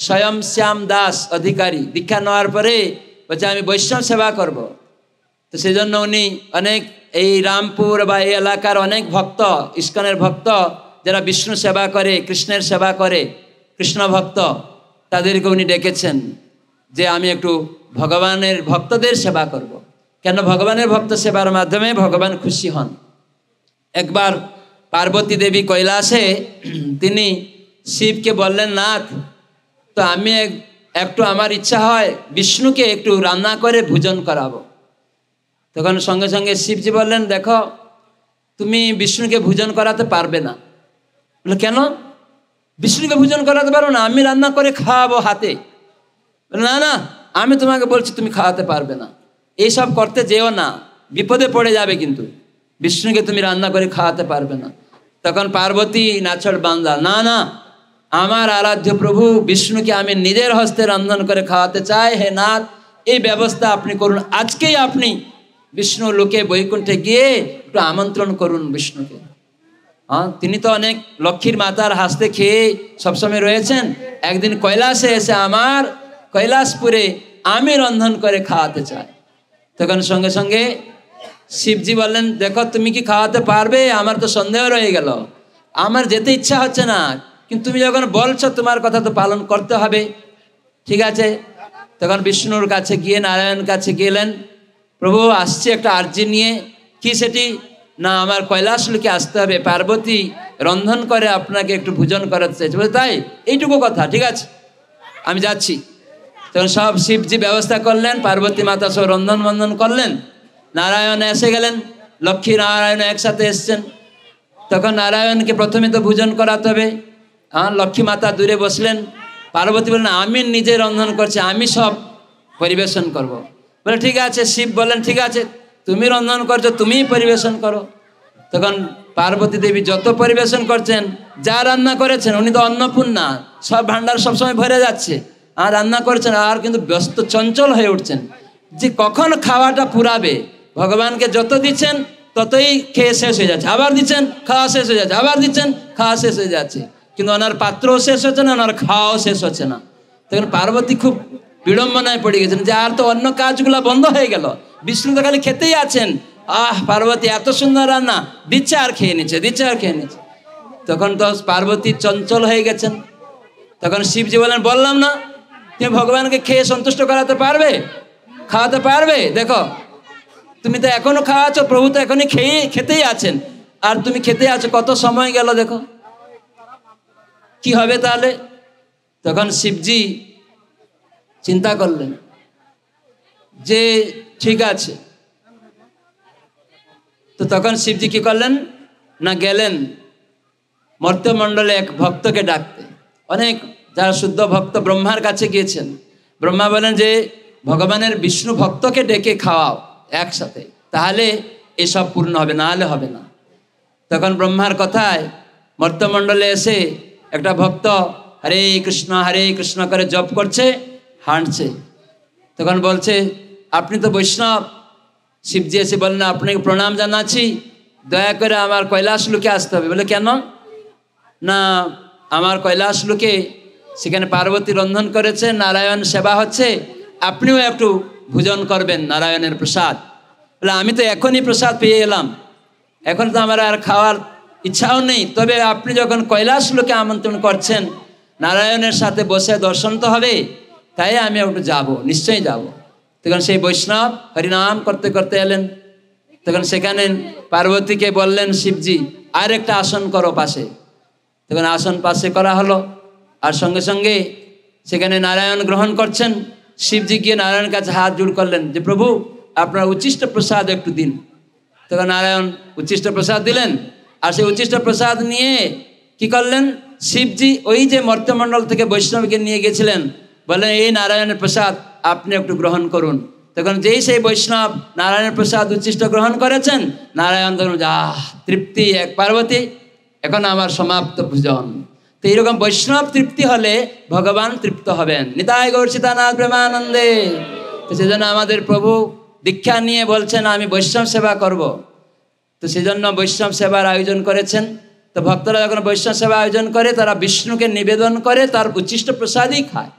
স্বয়ং শ্যাম দাস অধিকারী দীক্ষা নেওয়ার পরে বলছে আমি বৈষ্ণব সেবা করব। তো সেই জন্য উনি অনেক এই রামপুর বা এই এলাকার অনেক ভক্ত ইস্কনের ভক্ত যারা বিষ্ণু সেবা করে কৃষ্ণের সেবা করে কৃষ্ণ ভক্ত তাদেরকে উনি ডেকেছেন যে আমি একটু ভগবানের ভক্তদের সেবা করব। কেন ভগবানের ভক্ত সেবার মাধ্যমে ভগবান খুশি হন একবার পার্বতী দেবী কৈলাসে তিনি শিবকে বললেন নাথ তো আমি একটু আমার ইচ্ছা হয় বিষ্ণুকে একটু রান্না করে ভোজন করাবো তখন সঙ্গে সঙ্গে শিবজি বললেন দেখো তুমি বিষ্ণুকে ভোজন করাতে পারবে না বলে কেন বিষ্ণুকে ভোজন করাতে পারো না আমি রান্না করে খাওয়াবো হাতে না না আমি তোমাকে বলছি তুমি খাওয়াতে পারবে না এইসব করতে যেও না বিপদে পড়ে যাবে কিন্তু বিষ্ণুকে তুমি রান্না করে খাওয়াতে পারবে না তখন পার্বতী নাচড় বান্দা না না আমার আরাধ্য প্রভু বিষ্ণুকে আমি নিজের হস্তে রন্ধন করে খাওয়াতে চাই হে নাথ এই ব্যবস্থা আপনি করুন আজকেই আপনি বিষ্ণু লোকে বৈকুণ্ঠে গিয়ে একটু আমন্ত্রণ করুন বিষ্ণুকে হ্যাঁ তিনি তো অনেক লক্ষ্মীর মাতার হাসতে খেয়ে সবসময় রয়েছেন একদিন কৈলাসে এসে আমার কৈলাসপুরে আমি রন্ধন করে খাওয়াতে চাই তখন সঙ্গে সঙ্গে শিবজি বললেন দেখো তুমি কি খাওয়াতে পারবে আমার তো সন্দেহ রয়ে গেল আমার যেতে ইচ্ছা হচ্ছে না কিন্তু তুমি যখন বলছো তোমার কথা তো পালন করতে হবে ঠিক আছে তখন বিষ্ণুর কাছে গিয়ে নারায়ণ কাছে গেলেন প্রভু আসছি একটা আর্জি নিয়ে কি সেটি না আমার কৈলাস লোকে আসতে হবে পার্বতী রন্ধন করে আপনাকে একটু ভোজন করাতে চাইছে বলে তাই এইটুকু কথা ঠিক আছে আমি যাচ্ছি তখন সব শিবজি ব্যবস্থা করলেন পার্বতী মাতা সব রন্ধন বন্ধন করলেন নারায়ণ এসে গেলেন লক্ষ্মী নারায়ণ একসাথে এসছেন তখন নারায়ণকে প্রথমে তো ভোজন করাতে হবে আমার হ্যাঁ, লক্ষ্মী মাতা দূরে বসলেন পার্বতী বললেন আমি নিজে রন্ধন করছি আমি সব পরিবেশন করব। বলে ঠিক আছে শিব বললেন ঠিক আছে তুমি রন্ধন করছো তুমিই পরিবেশন করো তখন পার্বতী দেবী যত পরিবেশন করছেন যা রান্না করেছেন উনি তো অন্নপূর্ণা সব ভাণ্ডার সবসময় ভরে যাচ্ছে আর রান্না করেছেন আর কিন্তু ব্যস্ত চঞ্চল হয়ে উঠছেন যে কখন খাওয়াটা পুরাবে ভগবানকে যত দিচ্ছেন ততই খেয়ে শেষ হয়ে যাচ্ছে আবার দিচ্ছেন খাওয়া শেষ হয়ে যাচ্ছে আবার দিচ্ছেন খাওয়া শেষ হয়ে যাচ্ছে কিন্তু ওনার পাত্রও শেষ হচ্ছে না ওনার খাওয়াও শেষ হচ্ছে না তখন পার্বতী খুব বিড়ম্বনায় পড়ে গেছেন যে আর তো অন্য কাজগুলো বন্ধ হয়ে গেল বিষ্ণু তো খালি খেতেই আছেন আহ পার্বতী এত সুন্দর রান্না দিচ্ছে আর খেয়ে নিচ্ছে দিচ্ছে আর খেয়ে নিচ্ছে তখন তো পার্বতী চঞ্চল হয়ে গেছেন তখন শিবজি বলেন বললাম না তুমি ভগবানকে খেয়ে সন্তুষ্ট করাতে পারবে খাওয়াতে পারবে দেখো তুমি তো এখনো খাওয়াছো প্রভু তো এখনই খেয়ে খেতেই আছেন আর তুমি খেতে আছো কত সময় গেল দেখো কি হবে তাহলে তখন শিবজি চিন্তা করলেন যে ঠিক আছে তো তখন শিবজি কি করলেন না গেলেন মর্ত্যমণ্ডলে এক ভক্তকে ডাকতে অনেক যারা শুদ্ধ ভক্ত ব্রহ্মার কাছে গিয়েছেন ব্রহ্মা বলেন যে ভগবানের বিষ্ণু ভক্তকে ডেকে খাওয়াও একসাথে তাহলে এসব পূর্ণ হবে না হলে হবে না তখন ব্রহ্মার কথায় মর্তমণ্ডলে এসে একটা ভক্ত হরে কৃষ্ণ হরে কৃষ্ণ করে জপ করছে হাঁটছে তখন বলছে আপনি তো বৈষ্ণব শিবজি এসে বললেন আপনাকে প্রণাম জানাচ্ছি দয়া করে আমার কৈলাস লোকে আসতে হবে বলে কেন না আমার কৈলাস লোকে সেখানে পার্বতী রন্ধন করেছে নারায়ণ সেবা হচ্ছে আপনিও একটু ভোজন করবেন নারায়ণের প্রসাদ বলে আমি তো এখনই প্রসাদ পেয়ে এলাম এখন তো আমার আর খাওয়ার ইচ্ছাও নেই তবে আপনি যখন কৈলাস লোকে আমন্ত্রণ করছেন নারায়ণের সাথে বসে দর্শন তো হবে তাই আমি একটু যাব নিশ্চয়ই যাব তখন সেই বৈষ্ণব হরিনাম করতে করতে এলেন তখন সেখানে পার্বতীকে বললেন শিবজি আর একটা আসন করো পাশে তখন আসন পাশে করা হলো আর সঙ্গে সঙ্গে সেখানে নারায়ণ গ্রহণ করছেন শিবজি গিয়ে নারায়ণ কাছে হাত জোড় করলেন যে প্রভু আপনার উচ্ছিষ্ট প্রসাদ একটু দিন তখন নারায়ণ উচ্ছিষ্ট প্রসাদ দিলেন আর সেই উচ্ছিষ্ট প্রসাদ নিয়ে কি করলেন শিবজি ওই যে মর্ত্যমণ্ডল থেকে বৈষ্ণবকে নিয়ে গেছিলেন বললেন এই নারায়ণের প্রসাদ আপনি একটু গ্রহণ করুন তখন যেই সেই বৈষ্ণব নারায়ণের প্রসাদ উচ্ছিষ্ট গ্রহণ করেছেন নারায়ণ ধরুন যা তৃপ্তি এক পার্বতী এখন আমার সমাপ্ত পূজন তো এইরকম বৈষ্ণব তৃপ্তি হলে ভগবান তৃপ্ত হবেন নিতাই গৌর সীতানাথ প্রেমানন্দে তো সেজন্য আমাদের প্রভু দীক্ষা নিয়ে বলছেন আমি বৈষ্ণব সেবা করব। তো সেই জন্য বৈষ্ণব সেবার আয়োজন করেছেন তো ভক্তরা যখন বৈষ্ণব সেবা আয়োজন করে তারা বিষ্ণুকে নিবেদন করে তার উচ্ছিষ্ট প্রসাদই খায়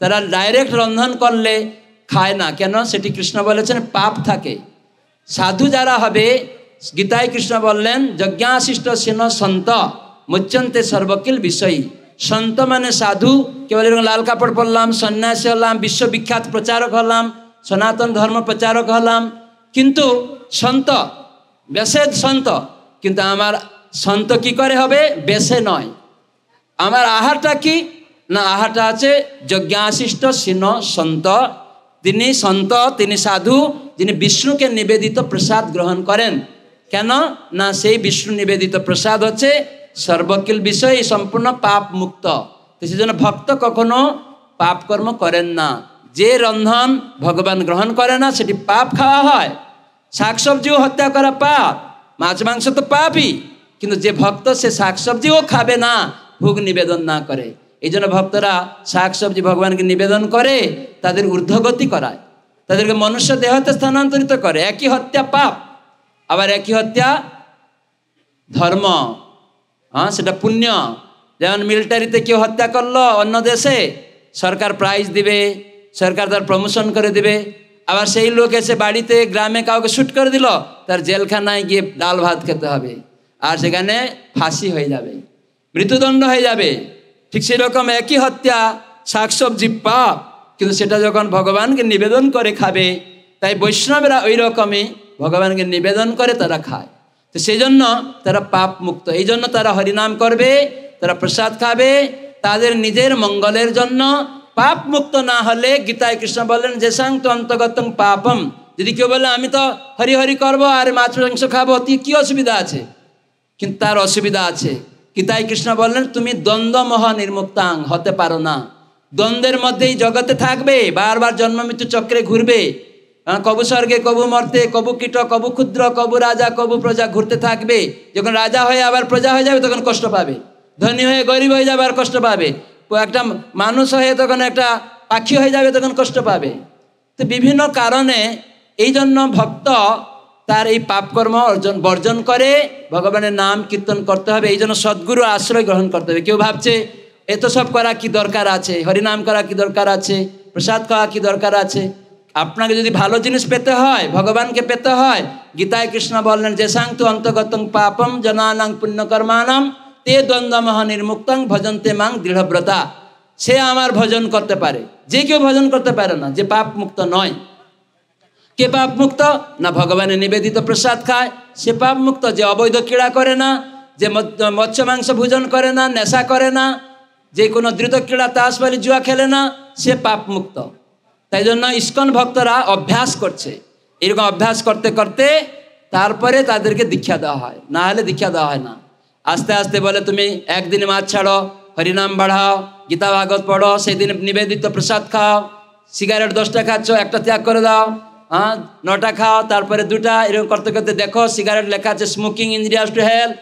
তারা ডাইরেক্ট রন্ধন করলে খায় না কেন সেটি কৃষ্ণ বলেছেন পাপ থাকে সাধু যারা হবে গীতায় কৃষ্ণ বললেন যজ্ঞাশিষ্ট সিন সন্ত মুচ্ছন্তে সর্বকিল বিষয়ী সন্ত মানে সাধু কেবল এরকম লাল কাপড় পরলাম সন্ন্যাসী হলাম বিশ্ববিখ্যাত প্রচারক হলাম সনাতন ধর্ম প্রচারক হলাম কিন্তু সন্ত বেসেদ সন্ত কিন্তু আমার সন্ত কি করে হবে বেশে নয় আমার আহারটা কি না আহারটা আছে যজ্ঞাশিষ্ট সিন সন্ত তিনি সন্ত তিনি সাধু যিনি বিষ্ণুকে নিবেদিত প্রসাদ গ্রহণ করেন কেন না সেই বিষ্ণু নিবেদিত প্রসাদ হচ্ছে সর্বকিল বিষয় সম্পূর্ণ পাপ মুক্ত তো সেজন্য ভক্ত কখনো পাপ কর্ম করেন না যে রন্ধন ভগবান গ্রহণ করে না সেটি পাপ খাওয়া হয় শাকসবজিও হত্যা করা পাপ মাছ মাংস তো পাপই কিন্তু যে ভক্ত সে শাকসবজিও খাবে না ভোগ নিবেদন না করে এই জন্য ভক্তরা শাকসবজি ভগবানকে নিবেদন করে তাদের ঊর্ধ্বগতি করায় তাদেরকে মনুষ্য দেহতে স্থানান্তরিত করে একই হত্যা পাপ আবার একই হত্যা ধর্ম হ্যাঁ সেটা পুণ্য যেমন মিলিটারিতে কেউ হত্যা করলো অন্য দেশে সরকার প্রাইজ দিবে সরকার তার প্রমোশন করে দিবে আবার সেই লোক এসে বাড়িতে গ্রামে কাউকে শ্যুট করে দিল তার জেলখানায় গিয়ে ডাল ভাত খেতে হবে আর সেখানে ফাঁসি হয়ে যাবে মৃত্যুদণ্ড হয়ে যাবে ঠিক সেরকম একই হত্যা শাকসবজি পাপ কিন্তু সেটা যখন ভগবানকে নিবেদন করে খাবে তাই বৈষ্ণবেরা ওই রকমই ভগবানকে নিবেদন করে তারা খায় তো সেই জন্য তারা পাপ মুক্ত এই জন্য তারা হরিনাম করবে তারা প্রসাদ খাবে তাদের নিজের মঙ্গলের জন্য পাপ মুক্ত না হলে গীতায় কৃষ্ণ বললেন যে তো অন্তগত পাপম যদি কেউ বলে আমি তো হরি হরি করবো আর মাছ মাংস খাবো কি অসুবিধা আছে কিন্তু তার অসুবিধা আছে গীতায় কৃষ্ণ বললেন তুমি দ্বন্দ্বমহ নির্মুক্তাং হতে পারো না দ্বন্দ্বের মধ্যেই জগতে থাকবে বারবার জন্ম মৃত্যু চক্রে ঘুরবে কবু স্বর্গে কবু মর্তে কবু কীট কবু ক্ষুদ্র কবু রাজা কবু প্রজা ঘুরতে থাকবে যখন রাজা হয়ে আবার প্রজা হয়ে যাবে তখন কষ্ট পাবে ধনী হয়ে গরিব হয়ে যাবে আর কষ্ট পাবে একটা মানুষ হয়ে তখন একটা পাখি হয়ে যাবে তখন কষ্ট পাবে তো বিভিন্ন কারণে এই জন্য ভক্ত তার এই পাপকর্ম অর্জন বর্জন করে ভগবানের নাম কীর্তন করতে হবে এই জন্য সদ্গুরু আশ্রয় গ্রহণ করতে হবে কেউ ভাবছে এত সব করা কি দরকার আছে হরিনাম করা কি দরকার আছে প্রসাদ খাওয়া কি দরকার আছে আপনাকে যদি ভালো জিনিস পেতে হয় ভগবানকে পেতে হয় গীতায় কৃষ্ণ বললেন যে তু অন্তগত পাপম জনানাং পুণ্যকর্মানাম তে দ্বন্দ্বমোহনের মুক্তাং ভজন্তে মাং দৃঢ়ব্রতা সে আমার ভজন করতে পারে যে কেউ ভজন করতে পারে না যে পাপ মুক্ত নয় কে পাপ মুক্ত না ভগবানে নিবেদিত প্রসাদ খায় সে পাপ মুক্ত যে অবৈধ ক্রীড়া করে না যে মৎস্য মাংস ভোজন করে না নেশা করে না যে কোনো দ্রুত ক্রীড়া তাস বালি জুয়া খেলে না সে পাপ মুক্ত তাই জন্য ইস্কন ভক্তরা অভ্যাস করছে এরকম অভ্যাস করতে করতে তারপরে তাদেরকে দীক্ষা দেওয়া হয় না হলে দীক্ষা দেওয়া হয় না আস্তে আস্তে বলে তুমি একদিন মাছ ছাড়ো হরিনাম বাড়াও গীতা ভাগবত পড়ো সেদিন নিবেদিত প্রসাদ খাও সিগারেট দশটা খাচ্ছ একটা ত্যাগ করে দাও হ্যাঁ নটা খাও তারপরে দুটা এরকম করতে করতে দেখো সিগারেট লেখা আছে স্মোকিং ইঞ্জিনিয়ার্স টু হেলথ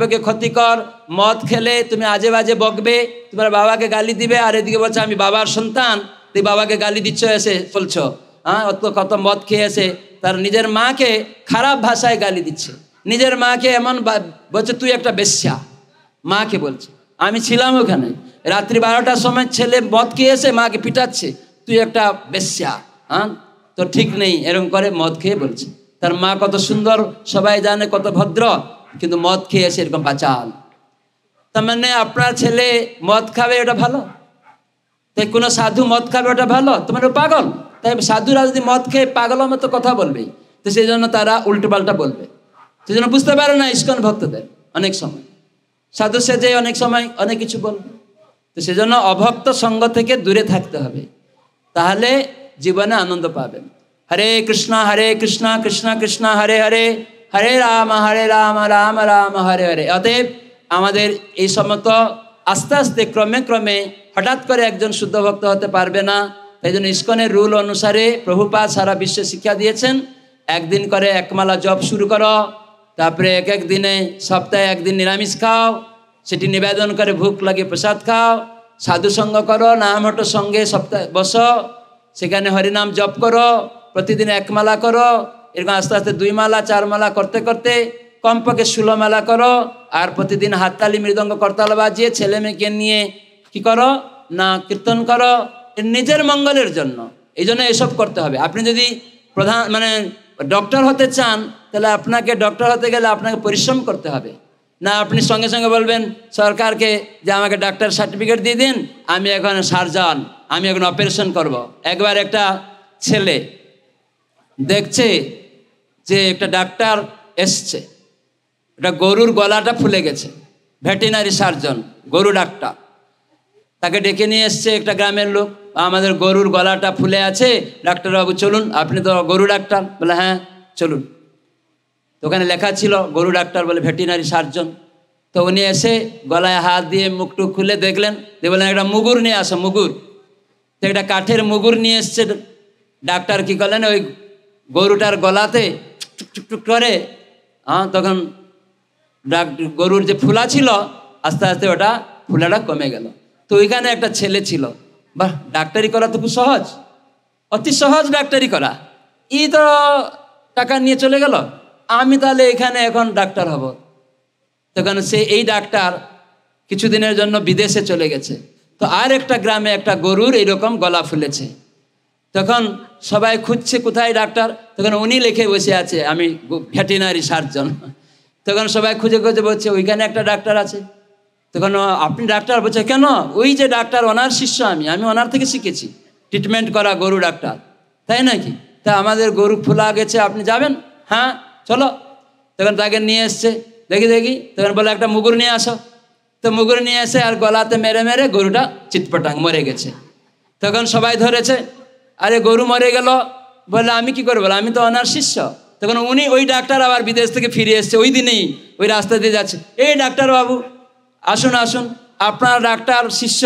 পক্ষে ক্ষতিকর মদ খেলে তুমি আজে বাজে বকবে তোমার বাবাকে গালি দিবে আর এদিকে বলছো আমি বাবার সন্তান তুই বাবাকে গালি দিচ্ছ এসে বলছো হ্যাঁ অত কত মদ খেয়ে এসে তার নিজের মাকে খারাপ ভাষায় গালি দিচ্ছে নিজের মাকে এমন বলছে তুই একটা বেশ্যা মাকে বলছে আমি ছিলাম ওখানে রাত্রি বারোটার সময় ছেলে মদ খেয়েছে মাকে পিটাচ্ছে তুই একটা বেশ্যা হ্যাঁ তো ঠিক নেই এরকম করে মদ খেয়ে বলছে তার মা কত সুন্দর সবাই জানে কত ভদ্র কিন্তু মদ খেয়েছে এরকম বাঁচাল তার মানে আপনার ছেলে মদ খাবে ওটা ভালো তাই কোনো সাধু মদ খাবে ওটা ভালো তোমার পাগল তাই সাধুরা যদি মদ খেয়ে পাগল মতো কথা বলবে তো সেই জন্য তারা উল্টোপাল্টা বলবে সেজন্য বুঝতে পারে না ইস্কন ভক্তদের অনেক সময় সাধু সেজে অনেক সময় অনেক কিছু বল তো সেজন্য অভক্ত সঙ্গ থেকে দূরে থাকতে হবে তাহলে জীবনে আনন্দ পাবেন হরে কৃষ্ণ হরে কৃষ্ণ কৃষ্ণ কৃষ্ণ হরে হরে হরে রাম হরে রাম রাম রাম হরে হরে অতএব আমাদের এই সমস্ত আস্তে আস্তে ক্রমে ক্রমে হঠাৎ করে একজন শুদ্ধ ভক্ত হতে পারবে না তাই জন্য ইস্কনের রুল অনুসারে প্রভুপাত সারা বিশ্বে শিক্ষা দিয়েছেন একদিন করে একমালা জব শুরু করো তারপরে এক এক দিনে সপ্তাহে একদিন নিরামিষ খাও সেটি নিবেদন করে ভুক লাগে প্রসাদ খাও সাধু সঙ্গ করো নাম হট সঙ্গে সপ্তাহে বসো সেখানে হরিনাম জপ করো প্রতিদিন এক মালা করো এরকম আস্তে আস্তে দুই মালা চার মালা করতে করতে কমপক্ষে ষোলো মালা করো আর প্রতিদিন হাততালি মৃদঙ্গ করতাল বাজিয়ে ছেলে মেয়েকে নিয়ে কি করো না কীর্তন করো নিজের মঙ্গলের জন্য এই জন্য এসব করতে হবে আপনি যদি প্রধান মানে ডক্টর হতে চান তাহলে আপনাকে ডক্টর হতে গেলে আপনাকে পরিশ্রম করতে হবে না আপনি সঙ্গে সঙ্গে বলবেন সরকারকে যে আমাকে ডাক্তার সার্টিফিকেট দিয়ে দিন আমি এখন সার্জন আমি এখন অপারেশন করব। একবার একটা ছেলে দেখছে যে একটা ডাক্তার এসছে একটা গরুর গলাটা ফুলে গেছে ভেটেরিনারি সার্জন গরু ডাক্তার তাকে ডেকে নিয়ে এসছে একটা গ্রামের লোক আমাদের গরুর গলাটা ফুলে আছে ডাক্তারবাবু চলুন আপনি তো গরু ডাক্তার বলে হ্যাঁ চলুন তো ওখানে লেখা ছিল গরু ডাক্তার বলে ভেটেরিনারি সার্জন তো উনি এসে গলায় হাত দিয়ে মুখটু খুলে দেখলেন দিয়ে বললেন একটা মুগুর নিয়ে আসো মুগুর তো একটা কাঠের মুগুর নিয়ে এসছে ডাক্তার কি করলেন ওই গরুটার গলাতে টুকটুক করে হ্যাঁ তখন গরুর যে ফুলা ছিল আস্তে আস্তে ওটা ফুলাটা কমে গেল তো ওইখানে একটা ছেলে ছিল বাহ ডাক্তারি করা তো খুব সহজ অতি সহজ ডাক্তারি করা ই তো টাকা নিয়ে চলে গেল আমি তাহলে এখানে এখন ডাক্তার হব তখন সে এই ডাক্তার কিছুদিনের জন্য বিদেশে চলে গেছে তো আর একটা গ্রামে একটা গরুর এরকম গলা ফুলেছে তখন সবাই খুঁজছে কোথায় ডাক্তার তখন উনি লিখে বসে আছে আমি ভেটেনারি সার্জন তখন সবাই খুঁজে খুঁজে বলছে ওইখানে একটা ডাক্তার আছে তখন আপনি ডাক্তার বলছে কেন ওই যে ডাক্তার ওনার শিষ্য আমি আমি ওনার থেকে শিখেছি ট্রিটমেন্ট করা গরু ডাক্তার তাই নাকি তা আমাদের গরু ফোলা গেছে আপনি যাবেন হ্যাঁ চলো তখন তাকে নিয়ে এসছে দেখি দেখি তখন বলে একটা মুগুর নিয়ে আসো তো মুগুর নিয়ে এসে আর গলাতে মেরে মেরে গরুটা চিতপটাং মরে গেছে তখন সবাই ধরেছে আরে গরু মরে গেল বলে আমি কি করবো আমি তো ওনার শিষ্য তখন উনি ওই ডাক্তার আবার বিদেশ থেকে ফিরে এসছে ওই দিনেই ওই রাস্তা দিয়ে যাচ্ছে এই ডাক্তার বাবু আসুন আসুন আপনার ডাক্তার শিষ্য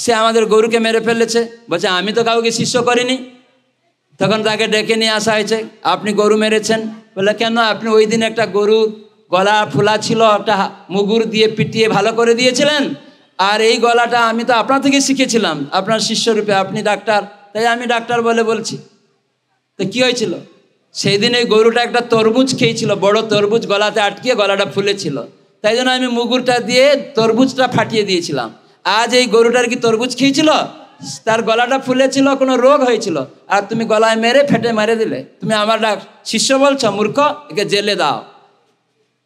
সে আমাদের গরুকে মেরে ফেলেছে বলছে আমি তো কাউকে শিষ্য করিনি তখন তাকে ডেকে নিয়ে আসা হয়েছে আপনি গরু মেরেছেন বলে কেন আপনি ওই দিন একটা গরু গলা ফোলা ছিল একটা মুগুর দিয়ে পিটিয়ে ভালো করে দিয়েছিলেন আর এই গলাটা আমি তো আপনার থেকে শিখেছিলাম আপনার শিষ্যরূপে আপনি ডাক্তার তাই আমি ডাক্তার বলে বলছি তো কী হয়েছিল সেই দিন ওই গরুটা একটা তরমুজ খেয়েছিল বড় তরমুজ গলাতে আটকিয়ে গলাটা ফুলেছিল তাই জন্য আমি মুগুরটা দিয়ে তরবুজটা ফাটিয়ে দিয়েছিলাম আজ এই গরুটার কি তরবুজ খেয়েছিল তার গলাটা ফুলেছিল কোনো রোগ হয়েছিল আর তুমি গলায় মেরে ফেটে মেরে দিলে তুমি আমার শিষ্য বলছ মূর্খ একে জেলে দাও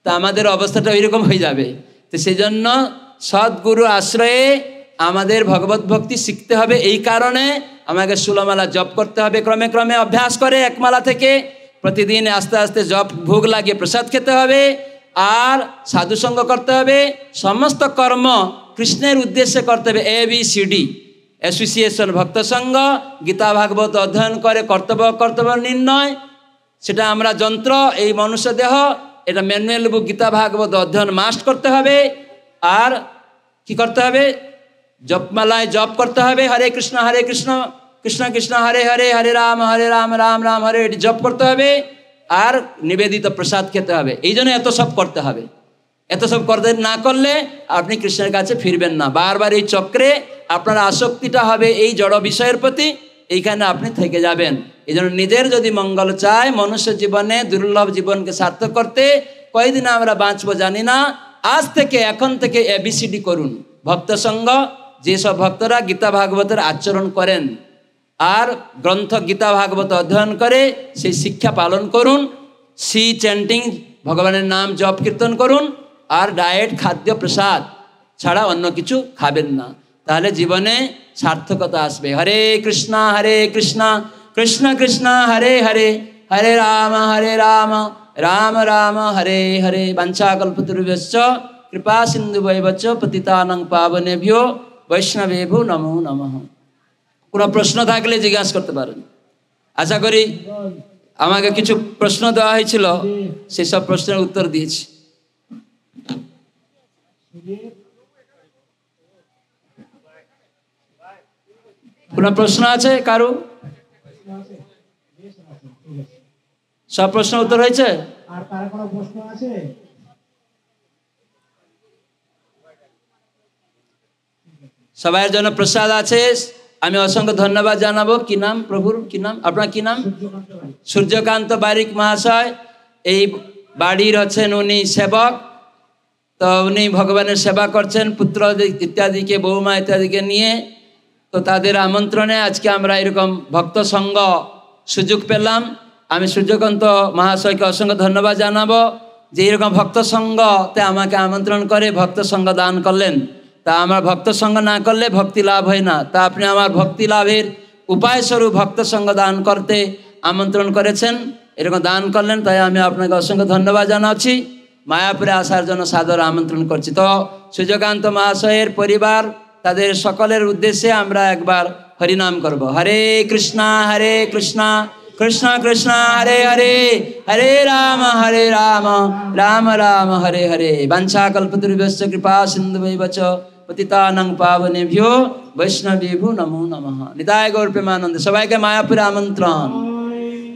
তা আমাদের অবস্থাটা ওইরকম হয়ে যাবে তো সেই জন্য সদ্গুরু আশ্রয়ে আমাদের ভগবত ভক্তি শিখতে হবে এই কারণে আমাকে সুলমালা জপ করতে হবে ক্রমে ক্রমে অভ্যাস করে একমালা থেকে প্রতিদিন আস্তে আস্তে জপ ভোগ লাগিয়ে প্রসাদ খেতে হবে আর সাধুসঙ্গ করতে হবে সমস্ত কর্ম কৃষ্ণের উদ্দেশ্যে করতে হবে A B C D association ভক্ত সঙ্গ গীতা ভাগবত অধ্যয়ন করে কর্তব্য কর্তব্য নির্ণয় সেটা আমরা যন্ত্র এই মনুষ্য দেহ এটা ম্যানুয়াল বুক গীতা ভাগবত অধ্যয়ন মাস্ট করতে হবে আর কি করতে হবে জপমালায় জপ করতে হবে হরে কৃষ্ণ হরে কৃষ্ণ কৃষ্ণ কৃষ্ণ হরে হরে হরে রাম হরে রাম রাম রাম হরে এটি জপ করতে হবে আর নিবেদিত প্রসাদ খেতে হবে এই জন্য এত সব করতে হবে এত সব করতে না করলে আপনি কৃষ্ণের কাছে ফিরবেন না বারবার এই চক্রে আপনার আসক্তিটা হবে এই জড় বিষয়ের প্রতি এইখানে আপনি থেকে যাবেন এই জন্য নিজের যদি মঙ্গল চায় মনুষ্য জীবনে দুর্লভ জীবনকে সার্থক করতে কয়দিন আমরা বাঁচবো জানি না আজ থেকে এখন থেকে এবিসিডি করুন ভক্ত সঙ্গ যেসব ভক্তরা গীতা ভাগবতের আচরণ করেন আর গ্রন্থ গীতা ভাগবত অধ্যয়ন করে সেই শিক্ষা পালন করুন সি চ্যান্টিং ভগবানের নাম জপ কীর্তন করুন আর ডায়েট খাদ্য প্রসাদ ছাড়া অন্য কিছু খাবেন না তাহলে জীবনে সার্থকতা আসবে হরে কৃষ্ণা হরে কৃষ্ণা কৃষ্ণ কৃষ্ণ হরে হরে হরে রাম হরে রাম রাম রাম হরে হরে বাঞ্ছাকল্পতরুভ্যশ্চ কৃপা সিন্ধু বৈবচ পতিতানং পাবনেভ্যো বৈষ্ণবেভ্যো নমো নমঃ কোনো প্রশ্ন থাকলে জিজ্ঞাসা করতে পারেন আশা করি আমাকে কিছু প্রশ্ন দেওয়া হয়েছিল সেসব প্রশ্নের উত্তর দিয়েছি কোন প্রশ্ন আছে কারো সব প্রশ্ন উত্তর হয়েছে সবাই জন্য প্রসাদ আছে আমি অসংখ্য ধন্যবাদ জানাবো কি নাম প্রভুর কি নাম আপনার কি নাম সূর্যকান্ত বারিক মহাশয় এই বাড়ির আছেন উনি সেবক তো উনি ভগবানের সেবা করছেন পুত্র ইত্যাদিকে বৌমা ইত্যাদিকে নিয়ে তো তাদের আমন্ত্রণে আজকে আমরা এরকম ভক্ত সঙ্গ সুযোগ পেলাম আমি সূর্যকান্ত মহাশয়কে অসংখ্য ধন্যবাদ জানাবো যে এরকম ভক্ত সঙ্গতে আমাকে আমন্ত্রণ করে ভক্ত সঙ্গ দান করলেন তা আমার ভক্ত সঙ্গ না করলে ভক্তি লাভ হয় না তা আপনি আমার ভক্তি লাভের উপায় স্বরূপ ভক্ত সঙ্গ দান করতে আমন্ত্রণ করেছেন এরকম দান করলেন তাই আমি আপনাকে অসংখ্য ধন্যবাদ জানাচ্ছি মায়াপুরে আসার জন্য সাদর আমন্ত্রণ করছি তো সূর্যকান্ত মহাশয়ের পরিবার তাদের সকলের উদ্দেশ্যে আমরা একবার হরিনাম করব হরে কৃষ্ণা হরে কৃষ্ণা কৃষ্ণ কৃষ্ণ হরে হরে হরে রাম হরে রাম রাম রাম হরে হরে বাঞ্ছা কল্পতুর্ভ্যশ্চ কৃপা সিন্ধু বচ पतितानंग पावनेभ्यो वैष्णवेभ्यो नमो नमः निताय गौर प्रेमानंद सबाई के मायापुर आमंत्रण